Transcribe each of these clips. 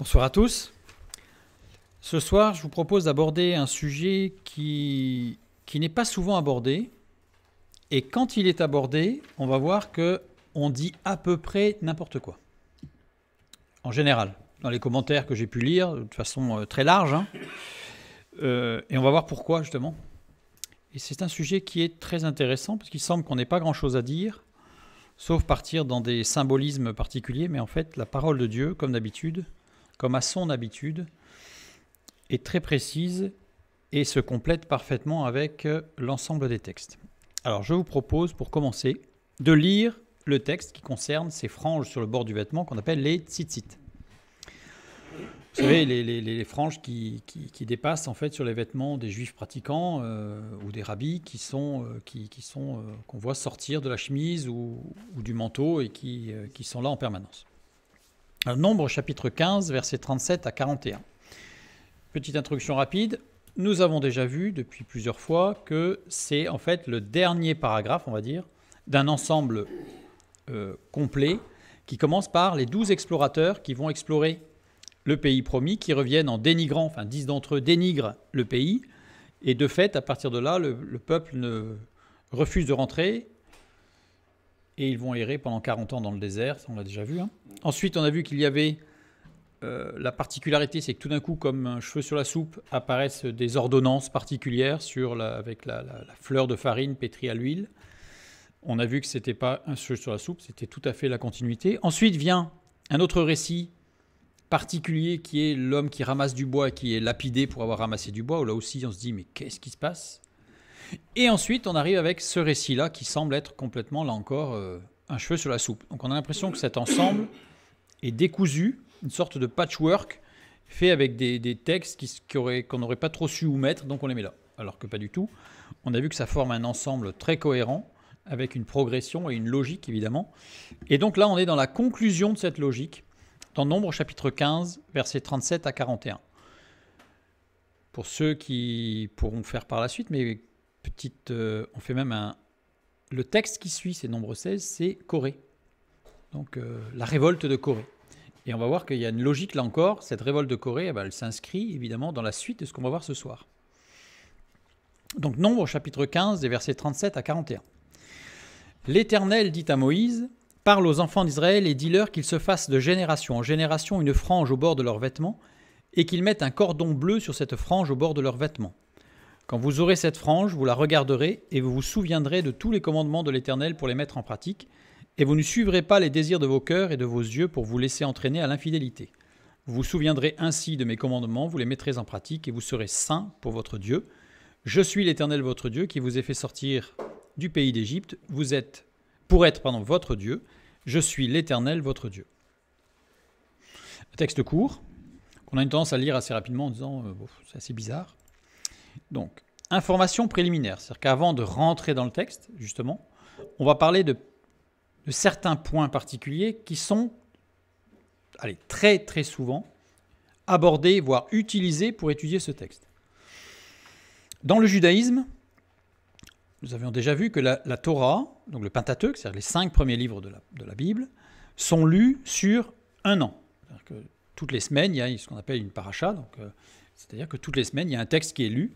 Bonsoir à tous. Ce soir, je vous propose d'aborder un sujet qui, qui n'est pas souvent abordé. Et quand il est abordé, on va voir que on dit à peu près n'importe quoi. En général, dans les commentaires que j'ai pu lire, de façon euh, très large. Hein. Euh, et on va voir pourquoi, justement. Et c'est un sujet qui est très intéressant, parce qu'il semble qu'on n'ait pas grand-chose à dire, sauf partir dans des symbolismes particuliers. Mais en fait, la parole de Dieu, comme d'habitude, comme à son habitude, est très précise et se complète parfaitement avec euh, l'ensemble des textes. Alors je vous propose pour commencer de lire le texte qui concerne ces franges sur le bord du vêtement qu'on appelle les tzitzit. Vous savez, les, franges qui, dépassent en fait sur les vêtements des juifs pratiquants euh, ou des rabbis qui sont, euh, qui, sont qu'on voit sortir de la chemise ou, ou du manteau et qui, qui sont là en permanence. Euh, Nombre chapitre 15, versets 37 à 41. Petite introduction rapide. Nous avons déjà vu depuis plusieurs fois que c'est en fait le dernier paragraphe, on va dire, d'un ensemble euh, complet qui commence par les douze explorateurs qui vont explorer le pays promis, qui reviennent en dénigrant, enfin dix d'entre eux dénigrent le pays, et de fait, à partir de là, le, peuple ne refuse de rentrer et ils vont errer pendant 40 ans dans le désert, ça on l'a déjà vu. Hein. Ensuite, on a vu qu'il y avait euh, la particularité, c'est que tout d'un coup, comme un cheveu sur la soupe, apparaissent des ordonnances particulières sur avec la, fleur de farine pétrie à l'huile. On a vu que ce n'était pas un cheveu sur la soupe, c'était tout à fait la continuité. Ensuite vient un autre récit particulier qui est l'homme qui ramasse du bois, et qui est lapidé pour avoir ramassé du bois, où là aussi on se dit mais qu'est-ce qui se passe et ensuite, on arrive avec ce récit-là qui semble être complètement, là encore, euh, un cheveu sur la soupe. Donc on a l'impression que cet ensemble est décousu, une sorte de patchwork fait avec des, textes qu'on qui qu'on n'aurait pas trop su où mettre, donc on les met là. Alors que pas du tout. On a vu que ça forme un ensemble très cohérent, avec une progression et une logique évidemment. Et donc là, on est dans la conclusion de cette logique, dans Nombre chapitre 15, versets 37 à 41. Pour ceux qui pourront faire par la suite, mais petite. Euh, on fait même un. Le texte qui suit ces nombres 16, c'est Corée. Donc euh, la révolte de Corée. Et on va voir qu'il y a une logique là encore. Cette révolte de Corée, eh ben, elle s'inscrit évidemment dans la suite de ce qu'on va voir ce soir. Donc Nombre chapitre 15, des versets 37 à 41. L'Éternel dit à Moïse, Parle aux enfants d'Israël et dis-leur qu'ils se fassent de génération en génération une frange au bord de leurs vêtements, et qu'ils mettent un cordon bleu sur cette frange au bord de leurs vêtements. Quand vous aurez cette frange, vous la regarderez et vous vous souviendrez de tous les commandements de l'Éternel pour les mettre en pratique, et vous ne suivrez pas les désirs de vos cœurs et de vos yeux pour vous laisser entraîner à l'infidélité. Vous vous souviendrez ainsi de mes commandements, vous les mettrez en pratique et vous serez saints pour votre Dieu. Je suis l'Éternel votre Dieu qui vous ai fait sortir du pays d'Égypte. Vous êtes pour être pardon, votre Dieu. Je suis l'Éternel votre Dieu. Un texte court qu'on a une tendance à lire assez rapidement en disant euh, c'est assez bizarre. Donc, information préliminaire, c'est-à-dire qu'avant de rentrer dans le texte, justement, on va parler de, certains points particuliers qui sont allez, très très souvent abordés, voire utilisés pour étudier ce texte. Dans le judaïsme, nous avions déjà vu que la, Torah, donc le Pentateuque, c'est-à-dire les cinq premiers livres de la, Bible, sont lus sur un an. Que toutes les semaines, il y a ce qu'on appelle une paracha, donc euh, c'est-à-dire que toutes les semaines, il y a un texte qui est lu.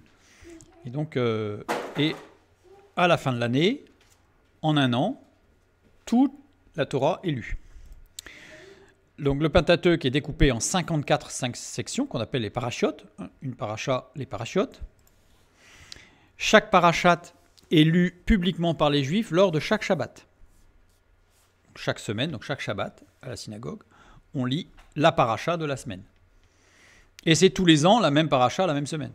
Et donc, euh, et à la fin de l'année, en un an, toute la Torah est lue. Donc le Pentateuque est découpé en 54 cinq sections qu'on appelle les parachutes. Hein, une paracha, les parachutes. Chaque parachat est lu publiquement par les Juifs lors de chaque Shabbat. Chaque semaine, donc chaque Shabbat, à la synagogue, on lit la paracha de la semaine. Et c'est tous les ans la même paracha, la même semaine.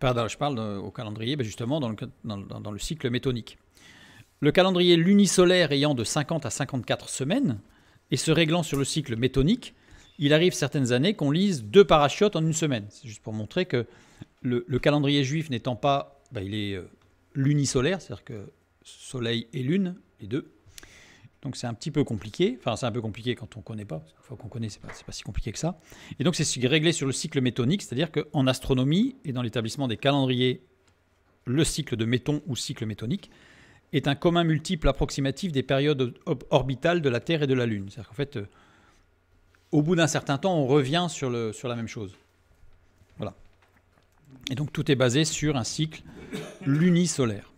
Pardon, je parle au calendrier, ben justement, dans le, dans, le, cycle métonique. Le calendrier lunisolaire ayant de 50 à 54 semaines, et se réglant sur le cycle métonique, il arrive certaines années qu'on lise deux parachutes en une semaine. C'est juste pour montrer que le, calendrier juif n'étant pas, ben il est euh, lunisolaire, c'est-à-dire que soleil et lune, les deux, donc c'est un petit peu compliqué. Enfin, c'est un peu compliqué quand on ne connaît pas. Une fois qu'on connaît, ce n'est pas, si compliqué que ça. Et donc c'est réglé sur le cycle métonique, c'est-à-dire qu'en astronomie et dans l'établissement des calendriers, le cycle de méton ou cycle métonique est un commun multiple approximatif des périodes orbitales de la Terre et de la Lune. C'est-à-dire qu'en fait, euh, au bout d'un certain temps, on revient sur, le, sur la même chose. Voilà. Et donc tout est basé sur un cycle lunisolaire.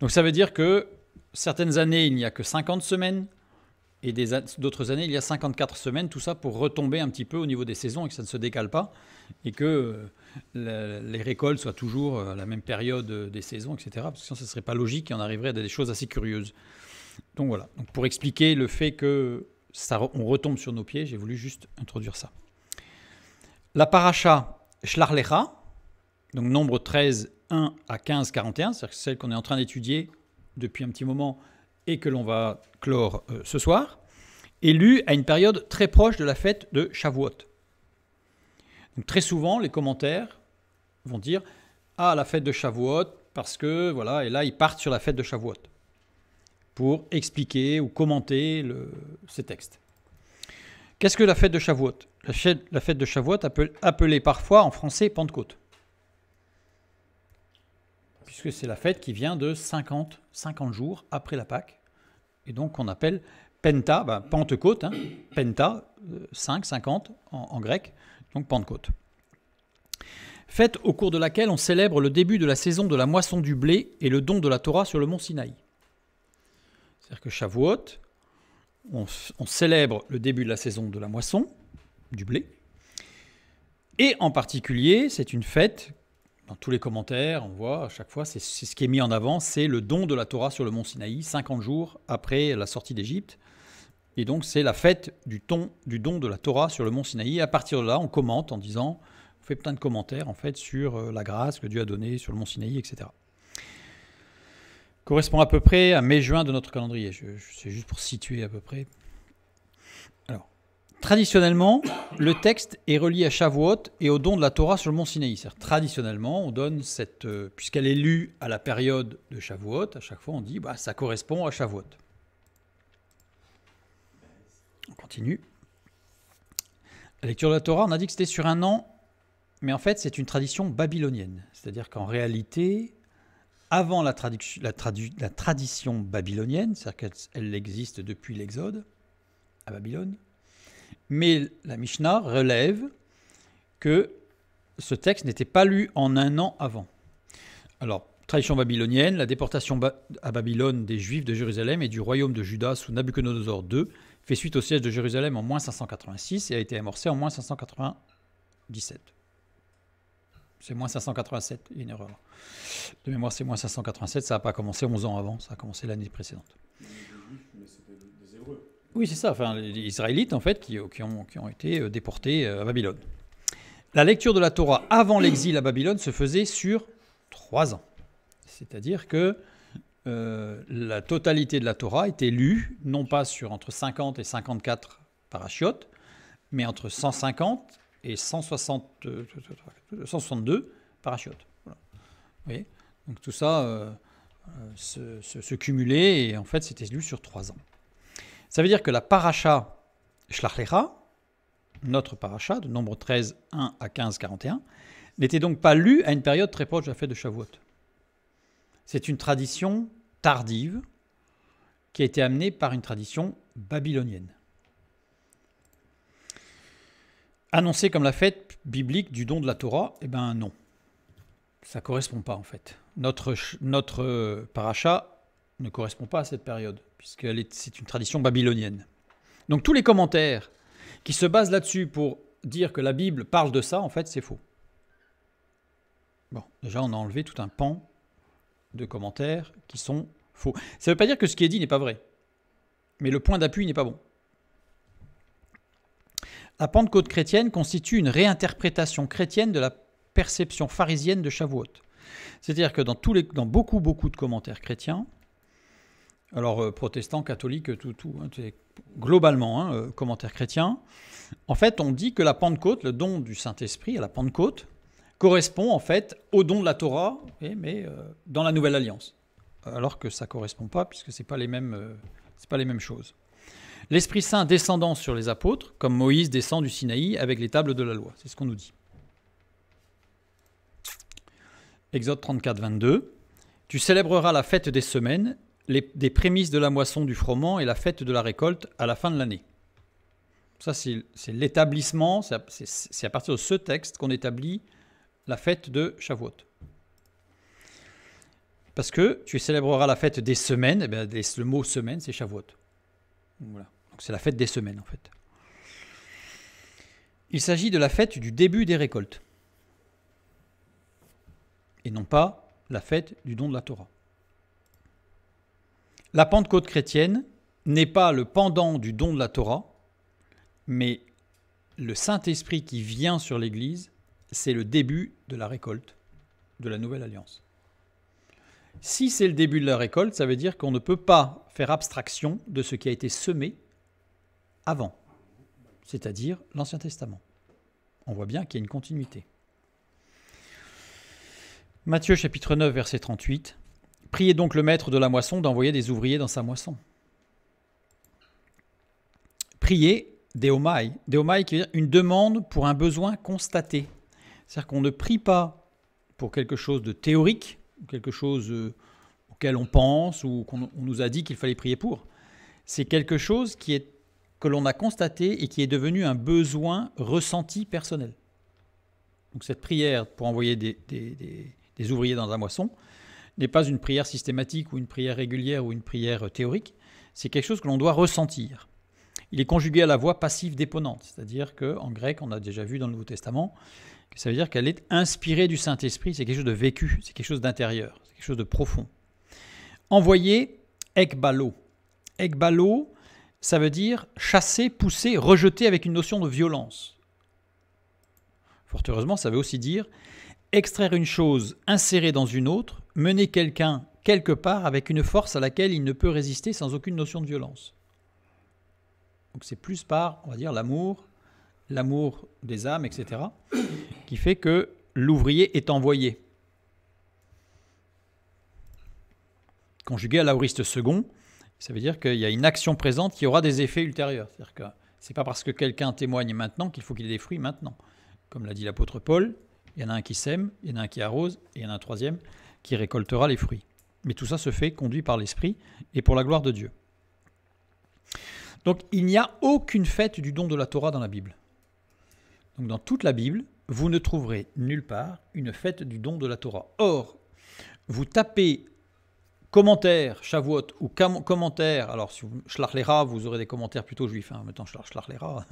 Donc ça veut dire que certaines années, il n'y a que 50 semaines, et d'autres années, il y a 54 semaines, tout ça pour retomber un petit peu au niveau des saisons et que ça ne se décale pas, et que euh, les récoltes soient toujours à la même période euh, des saisons, etc. Parce que sinon, ce ne serait pas logique et on arriverait à des choses assez curieuses. Donc voilà, pour expliquer le fait que ça, on retombe sur nos pieds, j'ai voulu juste introduire ça. La paracha Schlarlecha, donc nombre 13, 1 à 15, 41, c'est-à-dire celle qu'on est en train d'étudier depuis un petit moment et que l'on va clore euh, ce soir, est lu à une période très proche de la fête de Shavuot. très souvent, les commentaires vont dire Ah, la fête de Shavuot, parce que voilà, et là, ils partent sur la fête de Shavuot pour expliquer ou commenter ces textes. Qu'est-ce que la fête de Shavuot la fête, la fête de Shavuot, appelée parfois en français Pentecôte que c'est la fête qui vient de 50, jours après la Pâque, et donc on appelle Penta, bah, Pentecôte, hein. Penta, 5, euh, 50 en, grec, donc Pentecôte. Fête au cours de laquelle on célèbre le début de la saison de la moisson du blé et le don de la Torah sur le mont Sinaï. C'est-à-dire que Shavuot, on, on célèbre le début de la saison de la moisson du blé, et en particulier, c'est une fête dans tous les commentaires, on voit à chaque fois, c'est ce qui est mis en avant, c'est le don de la Torah sur le mont Sinaï, 50 jours après la sortie d'Égypte. Et donc c'est la fête du, don de la Torah sur le mont Sinaï. Et à partir de là, on commente en disant, on fait plein de commentaires en fait sur euh, la grâce que Dieu a donnée sur le mont Sinaï, etc. Correspond à peu près à mai-juin de notre calendrier. C'est juste pour situer à peu près. Traditionnellement, le texte est relié à Shavuot et au don de la Torah sur le mont Sinaï. Traditionnellement, on donne cette. Euh, puisqu'elle est lue à la période de Shavuot, à chaque fois on dit bah, ça correspond à Shavuot. On continue. La lecture de la Torah, on a dit que c'était sur un an, mais en fait c'est une tradition babylonienne. C'est-à-dire qu'en réalité, avant la, la tradition babylonienne, c'est-à-dire qu'elle existe depuis l'Exode à Babylone, mais la Mishnah relève que ce texte n'était pas lu en un an avant. Alors, tradition babylonienne, la déportation à Babylone des Juifs de Jérusalem et du royaume de Juda sous Nabuchodonosor II fait suite au siège de Jérusalem en moins 586 et a été amorcé en moins 597. C'est moins 587, il y a une erreur. De mémoire, c'est moins 587, ça n'a pas commencé 11 ans avant, ça a commencé l'année précédente. Oui, c'est ça, enfin, les Israélites, en fait, qui, euh, ont, été euh, déportés euh, à Babylone. La lecture de la Torah avant l'exil à Babylone se faisait sur trois ans. C'est-à-dire que la totalité de la Torah était lue, non pas sur entre 50 et 54 parachiotes, mais entre 150 et 160, 162 parachiotes. Voilà. Donc tout ça se, cumulait et en fait c'était lu sur trois ans. Ça veut dire que la paracha Shlachlecha, notre paracha de nombre 13, 1 à 15, 41, n'était donc pas lue à une période très proche de la fête de Shavuot. C'est une tradition tardive qui a été amenée par une tradition babylonienne. Annoncée comme la fête biblique du don de la Torah, eh bien non. Ça correspond pas en fait. Notre, notre euh, paracha ne correspond pas à cette période, puisque c'est une tradition babylonienne. Donc tous les commentaires qui se basent là-dessus pour dire que la Bible parle de ça, en fait, c'est faux. Bon, déjà, on a enlevé tout un pan de commentaires qui sont faux. Ça ne veut pas dire que ce qui est dit n'est pas vrai, mais le point d'appui n'est pas bon. La Pentecôte chrétienne constitue une réinterprétation chrétienne de la perception pharisienne de Shavuot. C'est-à-dire que dans, dans beaucoup, beaucoup de commentaires chrétiens, alors euh, protestants, catholiques, euh, tout, tout, hein, globalement, hein, euh, commentaire chrétien, en fait, on dit que la Pentecôte, le don du Saint-Esprit à la Pentecôte, correspond en fait au don de la Torah, eh, mais dans la Nouvelle Alliance. Alors que ça ne correspond pas, puisque ce n'est pas, les mêmes, pas les mêmes choses. L'Esprit Saint descendant sur les apôtres, comme Moïse descend du Sinaï avec les tables de la loi. C'est ce qu'on nous dit. Exode 34, 22. Tu célébreras la fête des semaines des prémices de la moisson du froment et la fête de la récolte à la fin de l'année. Ça, c'est l'établissement, c'est à, partir de ce texte qu'on établit la fête de Shavuot. Parce que tu célébreras la fête des semaines, eh le mot semaine, c'est Shavuot. Voilà. c'est la fête des semaines, en fait. Il s'agit de la fête du début des récoltes. Et non pas la fête du don de la Torah. La Pentecôte chrétienne n'est pas le pendant du don de la Torah, mais le Saint-Esprit qui vient sur l'Église, c'est le début de la récolte de la Nouvelle Alliance. Si c'est le début de la récolte, ça veut dire qu'on ne peut pas faire abstraction de ce qui a été semé avant, c'est-à-dire l'Ancien Testament. On voit bien qu'il y a une continuité. Matthieu chapitre 9, verset 38. Priez donc le maître de la moisson d'envoyer des ouvriers dans sa moisson. Priez des Deomai qui veut dire une demande pour un besoin constaté. C'est-à-dire qu'on ne prie pas pour quelque chose de théorique, quelque chose euh, auquel on pense ou qu'on nous a dit qu'il fallait prier pour. C'est quelque chose qui est, que l'on a constaté et qui est devenu un besoin ressenti personnel. Donc cette prière pour envoyer des ouvriers dans la moisson, n'est pas une prière systématique ou une prière régulière ou une prière euh, théorique, c'est quelque chose que l'on doit ressentir. Il est conjugué à la voix passive déponente, c'est-à-dire que qu'en grec, on a déjà vu dans le Nouveau Testament, ça veut dire qu'elle est inspirée du Saint-Esprit, c'est quelque chose de vécu, c'est quelque chose d'intérieur, c'est quelque chose de profond. Envoyer, ekbalo. Ekbalo, ça veut dire chasser, pousser, rejeter avec une notion de violence. Fort heureusement, ça veut aussi dire extraire une chose, insérer dans une autre, mener quelqu'un quelque part avec une force à laquelle il ne peut résister sans aucune notion de violence. Donc c'est plus par, on va dire, l'amour, l'amour des âmes, etc., qui fait que l'ouvrier est envoyé. Conjugué à l'auriste second, ça veut dire qu'il y a une action présente qui aura des effets ultérieurs. C'est-à-dire que c'est pas parce que quelqu'un témoigne maintenant qu'il faut qu'il ait des fruits maintenant. Comme l'a dit l'apôtre Paul, il y en a un qui sème, il y en a un qui arrose, et il y en a un troisième qui récoltera les fruits. Mais tout ça se fait conduit par l'Esprit et pour la gloire de Dieu. Donc il n'y a aucune fête du don de la Torah dans la Bible. Donc dans toute la Bible, vous ne trouverez nulle part une fête du don de la Torah. Or, vous tapez commentaire Shavuot ou commentaire, alors si vous Shlachlera, vous aurez des commentaires plutôt juifs, hein, maintenant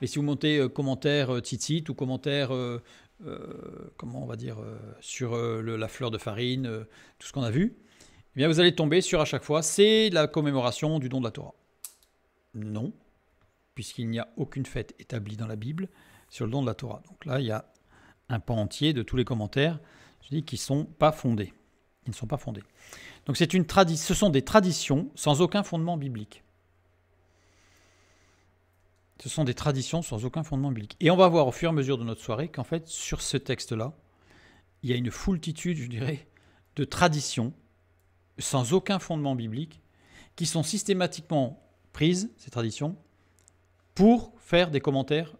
mais si vous montez euh, commentaire euh, ou commentaire euh, euh, comment on va dire, euh, sur euh, la fleur de farine, tout ce qu'on a vu, eh bien vous allez tomber sur à chaque fois, c'est la commémoration du don de la Torah. Non, puisqu'il n'y a aucune fête établie dans la Bible sur le don de la Torah. Donc là, il y a un pan entier de tous les commentaires qui ne sont pas fondés. Ils ne sont pas fondés. Donc c'est une ce sont des traditions sans aucun fondement biblique. Ce sont des traditions sans aucun fondement biblique. Et on va voir au fur et à mesure de notre soirée qu'en fait, sur ce texte-là, il y a une foultitude, je dirais, de traditions sans aucun fondement biblique qui sont systématiquement prises, ces traditions, pour faire des commentaires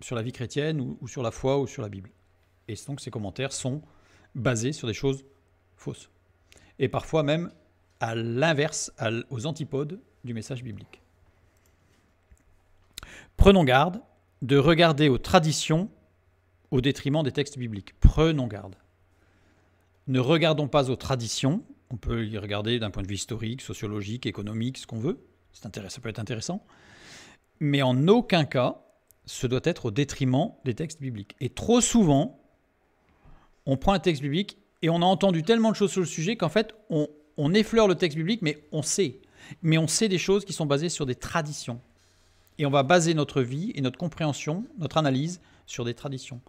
sur la vie chrétienne ou, sur la foi ou sur la Bible. Et donc ces commentaires sont basés sur des choses fausses. Et parfois même à l'inverse, aux antipodes du message biblique. Prenons garde de regarder aux traditions au détriment des textes bibliques. Prenons garde. Ne regardons pas aux traditions. On peut y regarder d'un point de vue historique, sociologique, économique, ce qu'on veut. Ça peut être intéressant. Mais en aucun cas, ce doit être au détriment des textes bibliques. Et trop souvent, on prend un texte biblique et on a entendu tellement de choses sur le sujet qu'en fait, on, on effleure le texte biblique, mais on sait. Mais on sait des choses qui sont basées sur des traditions et on va baser notre vie et notre compréhension, notre analyse sur des traditions.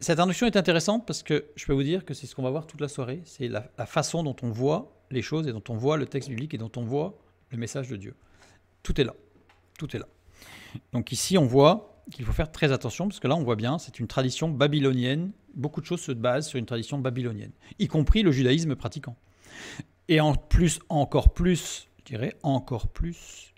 Cette induction est intéressante parce que je peux vous dire que c'est ce qu'on va voir toute la soirée, c'est la, façon dont on voit les choses et dont on voit le texte biblique et dont on voit le message de Dieu. Tout est là, tout est là. Donc ici, on voit qu'il faut faire très attention parce que là, on voit bien, c'est une tradition babylonienne. Beaucoup de choses se basent sur une tradition babylonienne, y compris le judaïsme pratiquant. Et en plus, encore plus, je dirais encore plus,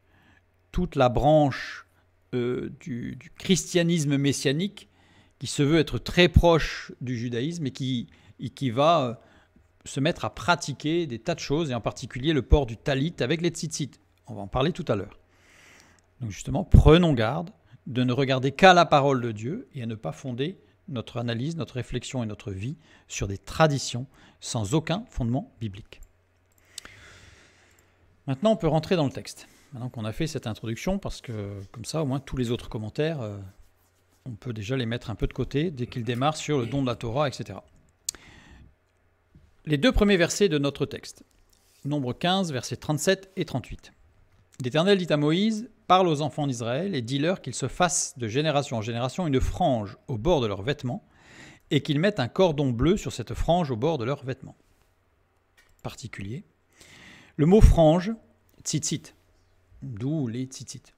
toute la branche euh, du, christianisme messianique qui se veut être très proche du judaïsme et qui, qui va euh, se mettre à pratiquer des tas de choses, et en particulier le port du talit avec les tzitzit. On va en parler tout à l'heure. Donc justement, prenons garde de ne regarder qu'à la parole de Dieu et à ne pas fonder notre analyse, notre réflexion et notre vie sur des traditions sans aucun fondement biblique. Maintenant, on peut rentrer dans le texte maintenant qu'on a fait cette introduction, parce que comme ça, au moins tous les autres commentaires, euh, on peut déjà les mettre un peu de côté dès qu'ils démarrent sur le don de la Torah, etc. Les deux premiers versets de notre texte, nombre 15, versets 37 et 38. L'Éternel dit à Moïse, Parle aux enfants d'Israël et dis-leur qu'ils se fassent de génération en génération une frange au bord de leurs vêtements et qu'ils mettent un cordon bleu sur cette frange au bord de leurs vêtements. Particulier. Le mot frange, tzitzit, d'où les titites.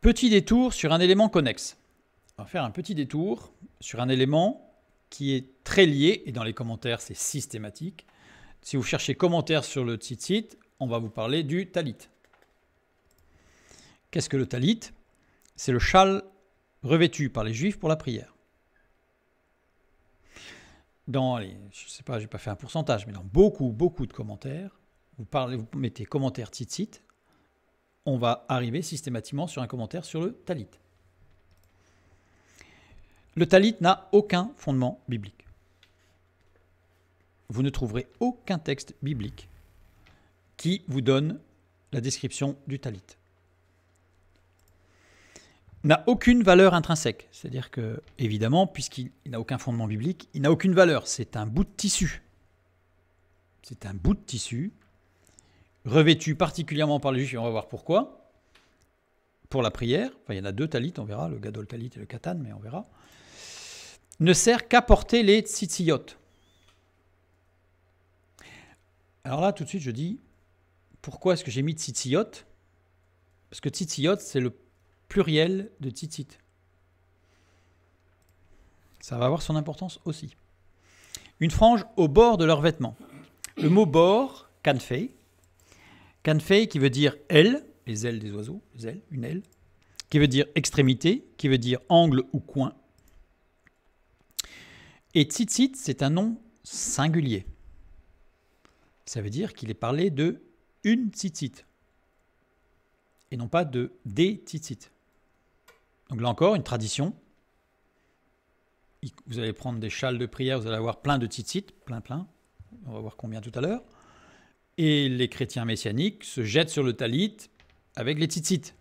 Petit détour sur un élément connexe. On va faire un petit détour sur un élément qui est très lié, et dans les commentaires c'est systématique. Si vous cherchez commentaires sur le tzitzit, on va vous parler du talit. Qu'est-ce que le talit C'est le châle revêtu par les juifs pour la prière. Dans les, je sais pas, je n'ai pas fait un pourcentage, mais dans beaucoup, beaucoup de commentaires, vous, parlez, vous mettez commentaire titsit, on va arriver systématiquement sur un commentaire sur le talit. Le talit n'a aucun fondement biblique. Vous ne trouverez aucun texte biblique qui vous donne la description du talit. N'a aucune valeur intrinsèque. C'est-à-dire que, évidemment, puisqu'il n'a aucun fondement biblique, il n'a aucune valeur. C'est un bout de tissu. C'est un bout de tissu revêtu particulièrement par les juifs, et on va voir pourquoi, pour la prière, enfin il y en a deux talites, on verra, le gadol talit et le katan, mais on verra, ne sert qu'à porter les tzitziyot. Alors là, tout de suite, je dis, pourquoi est-ce que j'ai mis tzitziyot Parce que tzitziyot, c'est le pluriel de tzitzit. Ça va avoir son importance aussi. Une frange au bord de leurs vêtements. Le mot bord, kanfei, Canfei qui veut dire aile, les ailes des oiseaux, zèle, une aile, qui veut dire extrémité, qui veut dire angle ou coin. Et tzitzit, c'est un nom singulier. Ça veut dire qu'il est parlé de une tzitzit et non pas de des tzitzit. Donc là encore, une tradition. Vous allez prendre des châles de prière, vous allez avoir plein de tzitzit, plein, plein. On va voir combien tout à l'heure. Et les chrétiens messianiques se jettent sur le talit avec les tzitzit.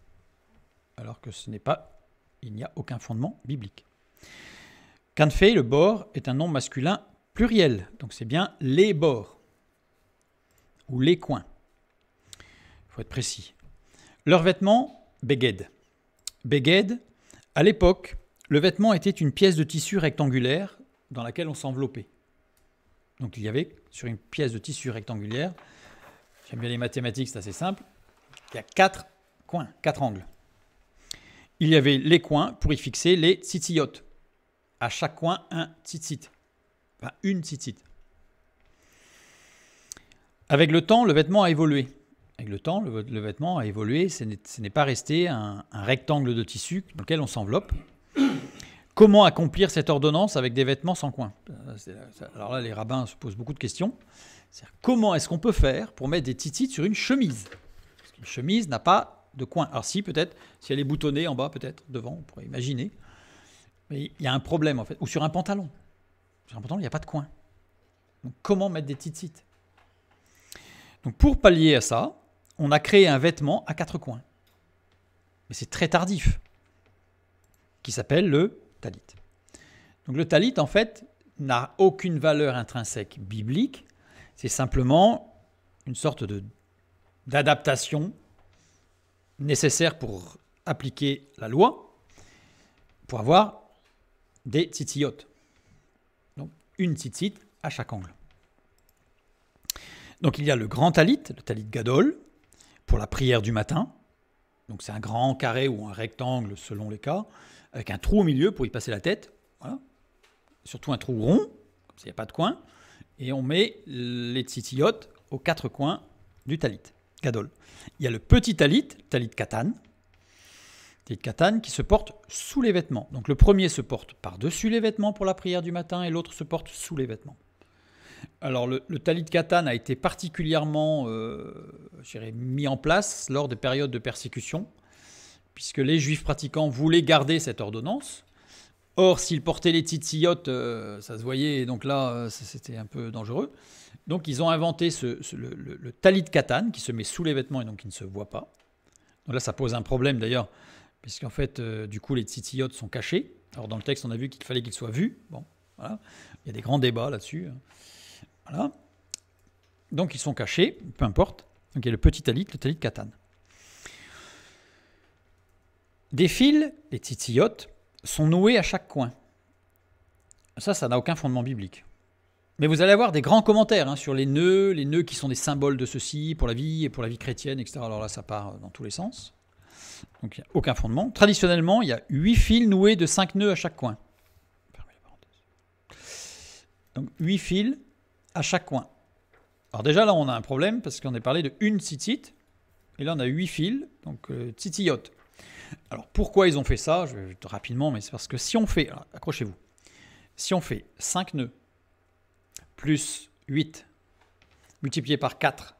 Alors que ce n'est pas, il n'y a aucun fondement biblique. Kanfei, le bord, est un nom masculin pluriel, donc c'est bien les bords ou les coins. Il faut être précis. Leur vêtement, beged. Beged, à l'époque, le vêtement était une pièce de tissu rectangulaire dans laquelle on s'enveloppait. Donc il y avait sur une pièce de tissu rectangulaire J'aime bien les mathématiques, c'est assez simple, il y a quatre coins, quatre angles. Il y avait les coins pour y fixer les tsitsiotes. À chaque coin, un tzitzit. Enfin, une tzitzit. Avec le temps, le vêtement a évolué. Avec le temps, le, vêtement a évolué. Ce n'est pas resté un, rectangle de tissu dans lequel on s'enveloppe. Comment accomplir cette ordonnance avec des vêtements sans coins euh, Alors là, les rabbins se posent beaucoup de questions comment est-ce qu'on peut faire pour mettre des titites sur une chemise Parce chemise n'a pas de coin. Alors si, peut-être, si elle est boutonnée en bas, peut-être, devant, on pourrait imaginer. Mais il y a un problème, en fait. Ou sur un pantalon. Sur un pantalon, il n'y a pas de coin. Donc comment mettre des titites Donc pour pallier à ça, on a créé un vêtement à quatre coins. Mais c'est très tardif. Qui s'appelle le talit. Donc le talit, en fait, n'a aucune valeur intrinsèque biblique, c'est simplement une sorte d'adaptation nécessaire pour appliquer la loi, pour avoir des titillotes. Donc une titite à chaque angle. Donc il y a le grand talit, le talit gadol, pour la prière du matin. Donc c'est un grand carré ou un rectangle selon les cas, avec un trou au milieu pour y passer la tête. Surtout un trou rond, comme s'il n'y a pas de coin et on met les tzitziot aux quatre coins du talit, gadol. Il y a le petit talit, talit katan, qui se porte sous les vêtements. Donc le premier se porte par-dessus les vêtements pour la prière du matin et l'autre se porte sous les vêtements. Alors le, talit katan a été particulièrement euh, mis en place lors des périodes de persécution, puisque les juifs pratiquants voulaient garder cette ordonnance. Or, s'ils portaient les titillotes, euh, ça se voyait, donc là, euh, c'était un peu dangereux. Donc, ils ont inventé le, talit de katane qui se met sous les vêtements et donc qui ne se voit pas. Donc là, ça pose un problème d'ailleurs, puisqu'en fait, euh, du coup, les titillotes sont cachés. Alors, dans le texte, on a vu qu'il fallait qu'ils soient vus. Bon, voilà. Il y a des grands débats là-dessus. Hein. Voilà. Donc, ils sont cachés, peu importe. Donc, il y a le petit talit, le talit de katane. Des les titillotes, sont noués à chaque coin. Ça, ça n'a aucun fondement biblique. Mais vous allez avoir des grands commentaires hein, sur les nœuds, les nœuds qui sont des symboles de ceci pour la vie et pour la vie chrétienne, etc. Alors là, ça part dans tous les sens. Donc il n'y a aucun fondement. Traditionnellement, il y a huit fils noués de cinq nœuds à chaque coin. Donc huit fils à chaque coin. Alors déjà là, on a un problème parce qu'on est parlé de une tzitzit, Et là, on a huit fils, donc euh, alors pourquoi ils ont fait ça je, Rapidement, mais c'est parce que si on fait, accrochez-vous, si on fait 5 nœuds plus 8 multiplié par 4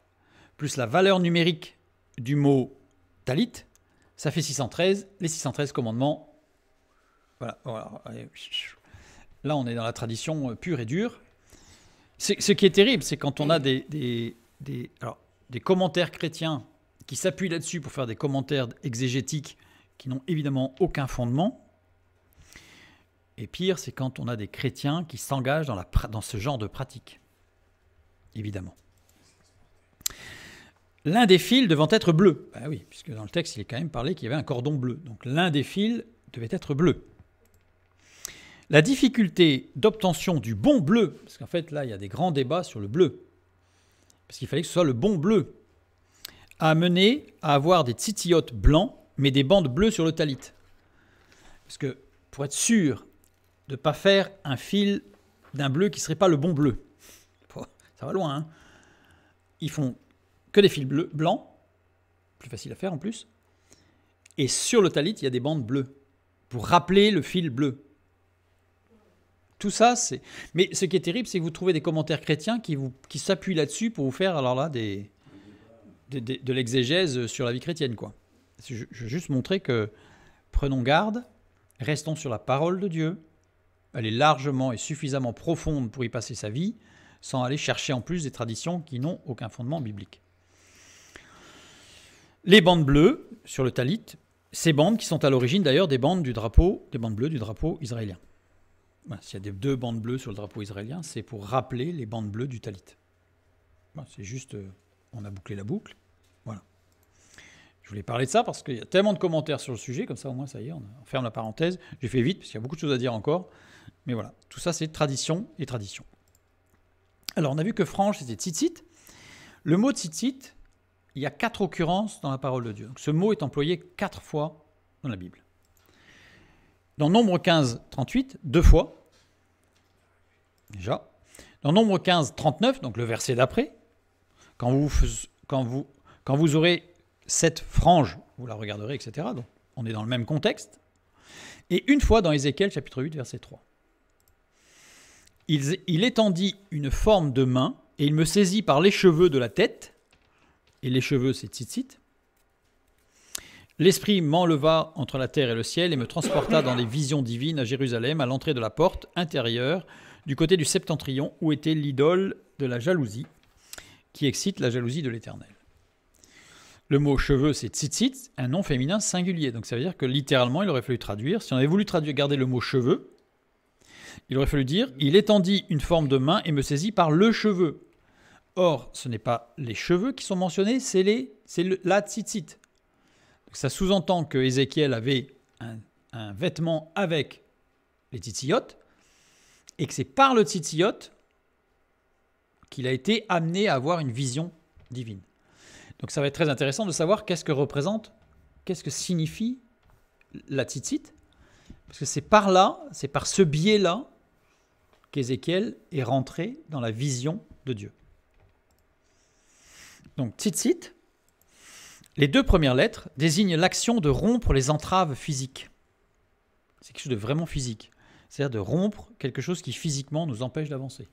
plus la valeur numérique du mot talit, ça fait 613. Les 613 commandements, voilà. là, on est dans la tradition euh, pure et dure. Ce qui est terrible, c'est quand on a des commentaires chrétiens qui s'appuient là-dessus pour faire des commentaires exégétiques qui n'ont évidemment aucun fondement. Et pire, c'est quand on a des chrétiens qui s'engagent dans, ce genre de pratique. Évidemment. L'un des fils devant être bleu. Ben oui, puisque dans le texte, il est quand même parlé qu'il y avait un cordon bleu. Donc l'un des fils devait être bleu. La difficulté d'obtention du bon bleu, parce qu'en fait là, il y a des grands débats sur le bleu, parce qu'il fallait que ce soit le bon bleu, a mené à avoir des titillotes blancs mais des bandes bleues sur le talit. Parce que pour être sûr de ne pas faire un fil d'un bleu qui ne serait pas le bon bleu. Ça va loin. Hein. Ils font que des fils bleus, blancs, plus facile à faire en plus. Et sur le talit, il y a des bandes bleues pour rappeler le fil bleu. Tout ça, c'est. Mais ce qui est terrible, c'est que vous trouvez des commentaires chrétiens qui, vous, qui s'appuient là-dessus pour vous faire alors là de l'exégèse sur la vie chrétienne, quoi. Je, veux juste montrer que prenons garde, restons sur la parole de Dieu. Elle est largement et suffisamment profonde pour y passer sa vie, sans aller chercher en plus des traditions qui n'ont aucun fondement biblique. Les bandes bleues sur le talit, ces bandes qui sont à l'origine d'ailleurs des bandes du drapeau, des bandes bleues du drapeau israélien. S'il y a des, deux bandes bleues sur le drapeau israélien, c'est pour rappeler les bandes bleues du talit. C'est juste, euh, on a bouclé la boucle. Voilà. Je voulais parler de ça parce qu'il y a tellement de commentaires sur le sujet, comme ça au moins ça y est, on ferme la parenthèse. J'ai fait vite parce qu'il y a beaucoup de choses à dire encore. Mais voilà, tout ça c'est tradition et tradition. Alors on a vu que franche c'était tzitzit. Le mot tzitzit, il y a quatre occurrences dans la parole de Dieu. Donc, ce mot est employé quatre fois dans la Bible. Dans Nombre 15, 38, deux fois, déjà. Dans Nombre 15, 39, donc le verset d'après, quand vous, quand, vous, quand vous aurez cette frange, vous la regarderez, etc. Donc on est dans le même contexte. Et une fois dans Ézéchiel chapitre 8, verset 3. Il, étendit une forme de main et il me saisit par les cheveux de la tête. Et les cheveux, c'est tzitzit. L'esprit m'enleva entre la terre et le ciel et me transporta dans les visions divines à Jérusalem, à l'entrée de la porte intérieure, du côté du septentrion, où était l'idole de la jalousie, qui excite la jalousie de l'Éternel. Le mot cheveux, c'est tzitzit, un nom féminin singulier. Donc ça veut dire que littéralement, il aurait fallu traduire. Si on avait voulu traduire, garder le mot cheveux, il aurait fallu dire Il étendit une forme de main et me saisit par le cheveu. Or, ce n'est pas les cheveux qui sont mentionnés, c'est les, c'est le, la tzitzit. ça sous-entend que Ézéchiel avait un, vêtement avec les tzitzit et que c'est par le tzitzit qu'il a été amené à avoir une vision divine. Donc ça va être très intéressant de savoir qu'est-ce que représente, qu'est-ce que signifie la tzitzit. Parce que c'est par là, c'est par ce biais-là qu'Ézéchiel est rentré dans la vision de Dieu. Donc tzitzit, les deux premières lettres désignent l'action de rompre les entraves physiques. C'est quelque chose de vraiment physique. C'est-à-dire de rompre quelque chose qui physiquement nous empêche d'avancer.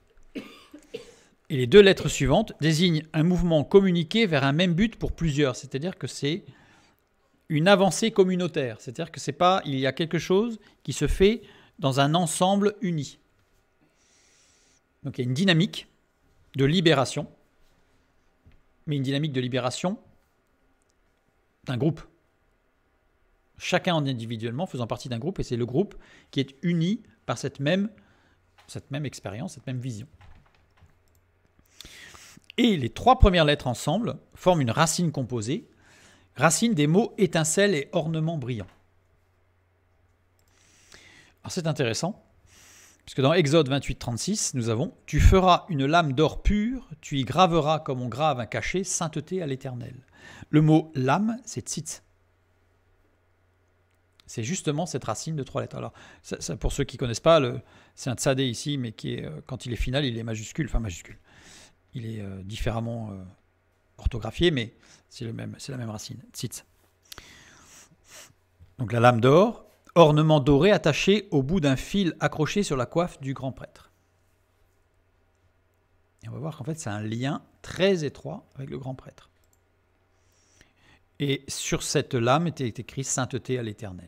Et les deux lettres suivantes désignent un mouvement communiqué vers un même but pour plusieurs, c'est-à-dire que c'est une avancée communautaire, c'est-à-dire que c'est pas il y a quelque chose qui se fait dans un ensemble uni. Donc il y a une dynamique de libération, mais une dynamique de libération d'un groupe. Chacun en individuellement faisant partie d'un groupe, et c'est le groupe qui est uni par cette même, cette même expérience, cette même vision et les trois premières lettres ensemble forment une racine composée, racine des mots étincelle et ornement brillant. Alors c'est intéressant, puisque dans Exode 28-36, nous avons Tu feras une lame d'or pur, tu y graveras comme on grave un cachet, sainteté à l'éternel. Le mot lame, c'est tzitz. C'est justement cette racine de trois lettres. Alors, pour ceux qui ne connaissent pas, c'est un tsadé ici, mais euh, quand il est final, il est majuscule, enfin majuscule il est euh, différemment euh, orthographié, mais c'est la même racine. Tzitz. Donc la lame d'or, ornement doré attaché au bout d'un fil accroché sur la coiffe du grand prêtre. Et on va voir qu'en fait, c'est un lien très étroit avec le grand prêtre. Et sur cette lame était écrit sainteté à l'éternel.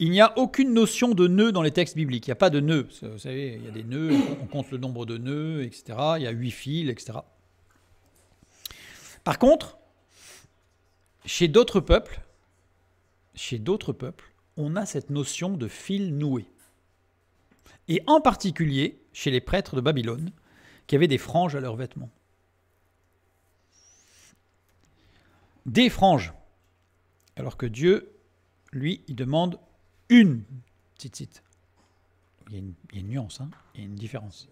Il n'y a aucune notion de nœud dans les textes bibliques. Il n'y a pas de nœud. Vous savez, il y a des nœuds, on compte le nombre de nœuds, etc. Il y a huit fils, etc. Par contre, chez d'autres peuples, chez d'autres peuples, on a cette notion de fil noué. Et en particulier chez les prêtres de Babylone, qui avaient des franges à leurs vêtements. Des franges. Alors que Dieu, lui, il demande une petite, Il y a une, il y a une nuance, hein. il y a une différence.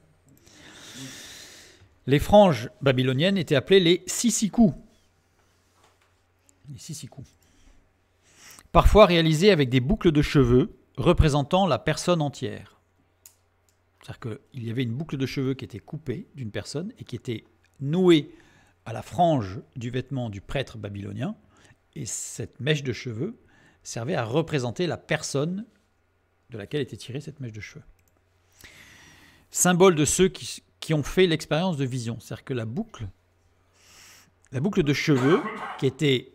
Les franges babyloniennes étaient appelées les sissikou. Les sissikou. Parfois réalisées avec des boucles de cheveux représentant la personne entière. C'est-à-dire qu'il y avait une boucle de cheveux qui était coupée d'une personne et qui était nouée à la frange du vêtement du prêtre babylonien. Et cette mèche de cheveux servait à représenter la personne de laquelle était tirée cette mèche de cheveux. Symbole de ceux qui, ont fait l'expérience de vision. C'est-à-dire que la boucle, la boucle de cheveux qui était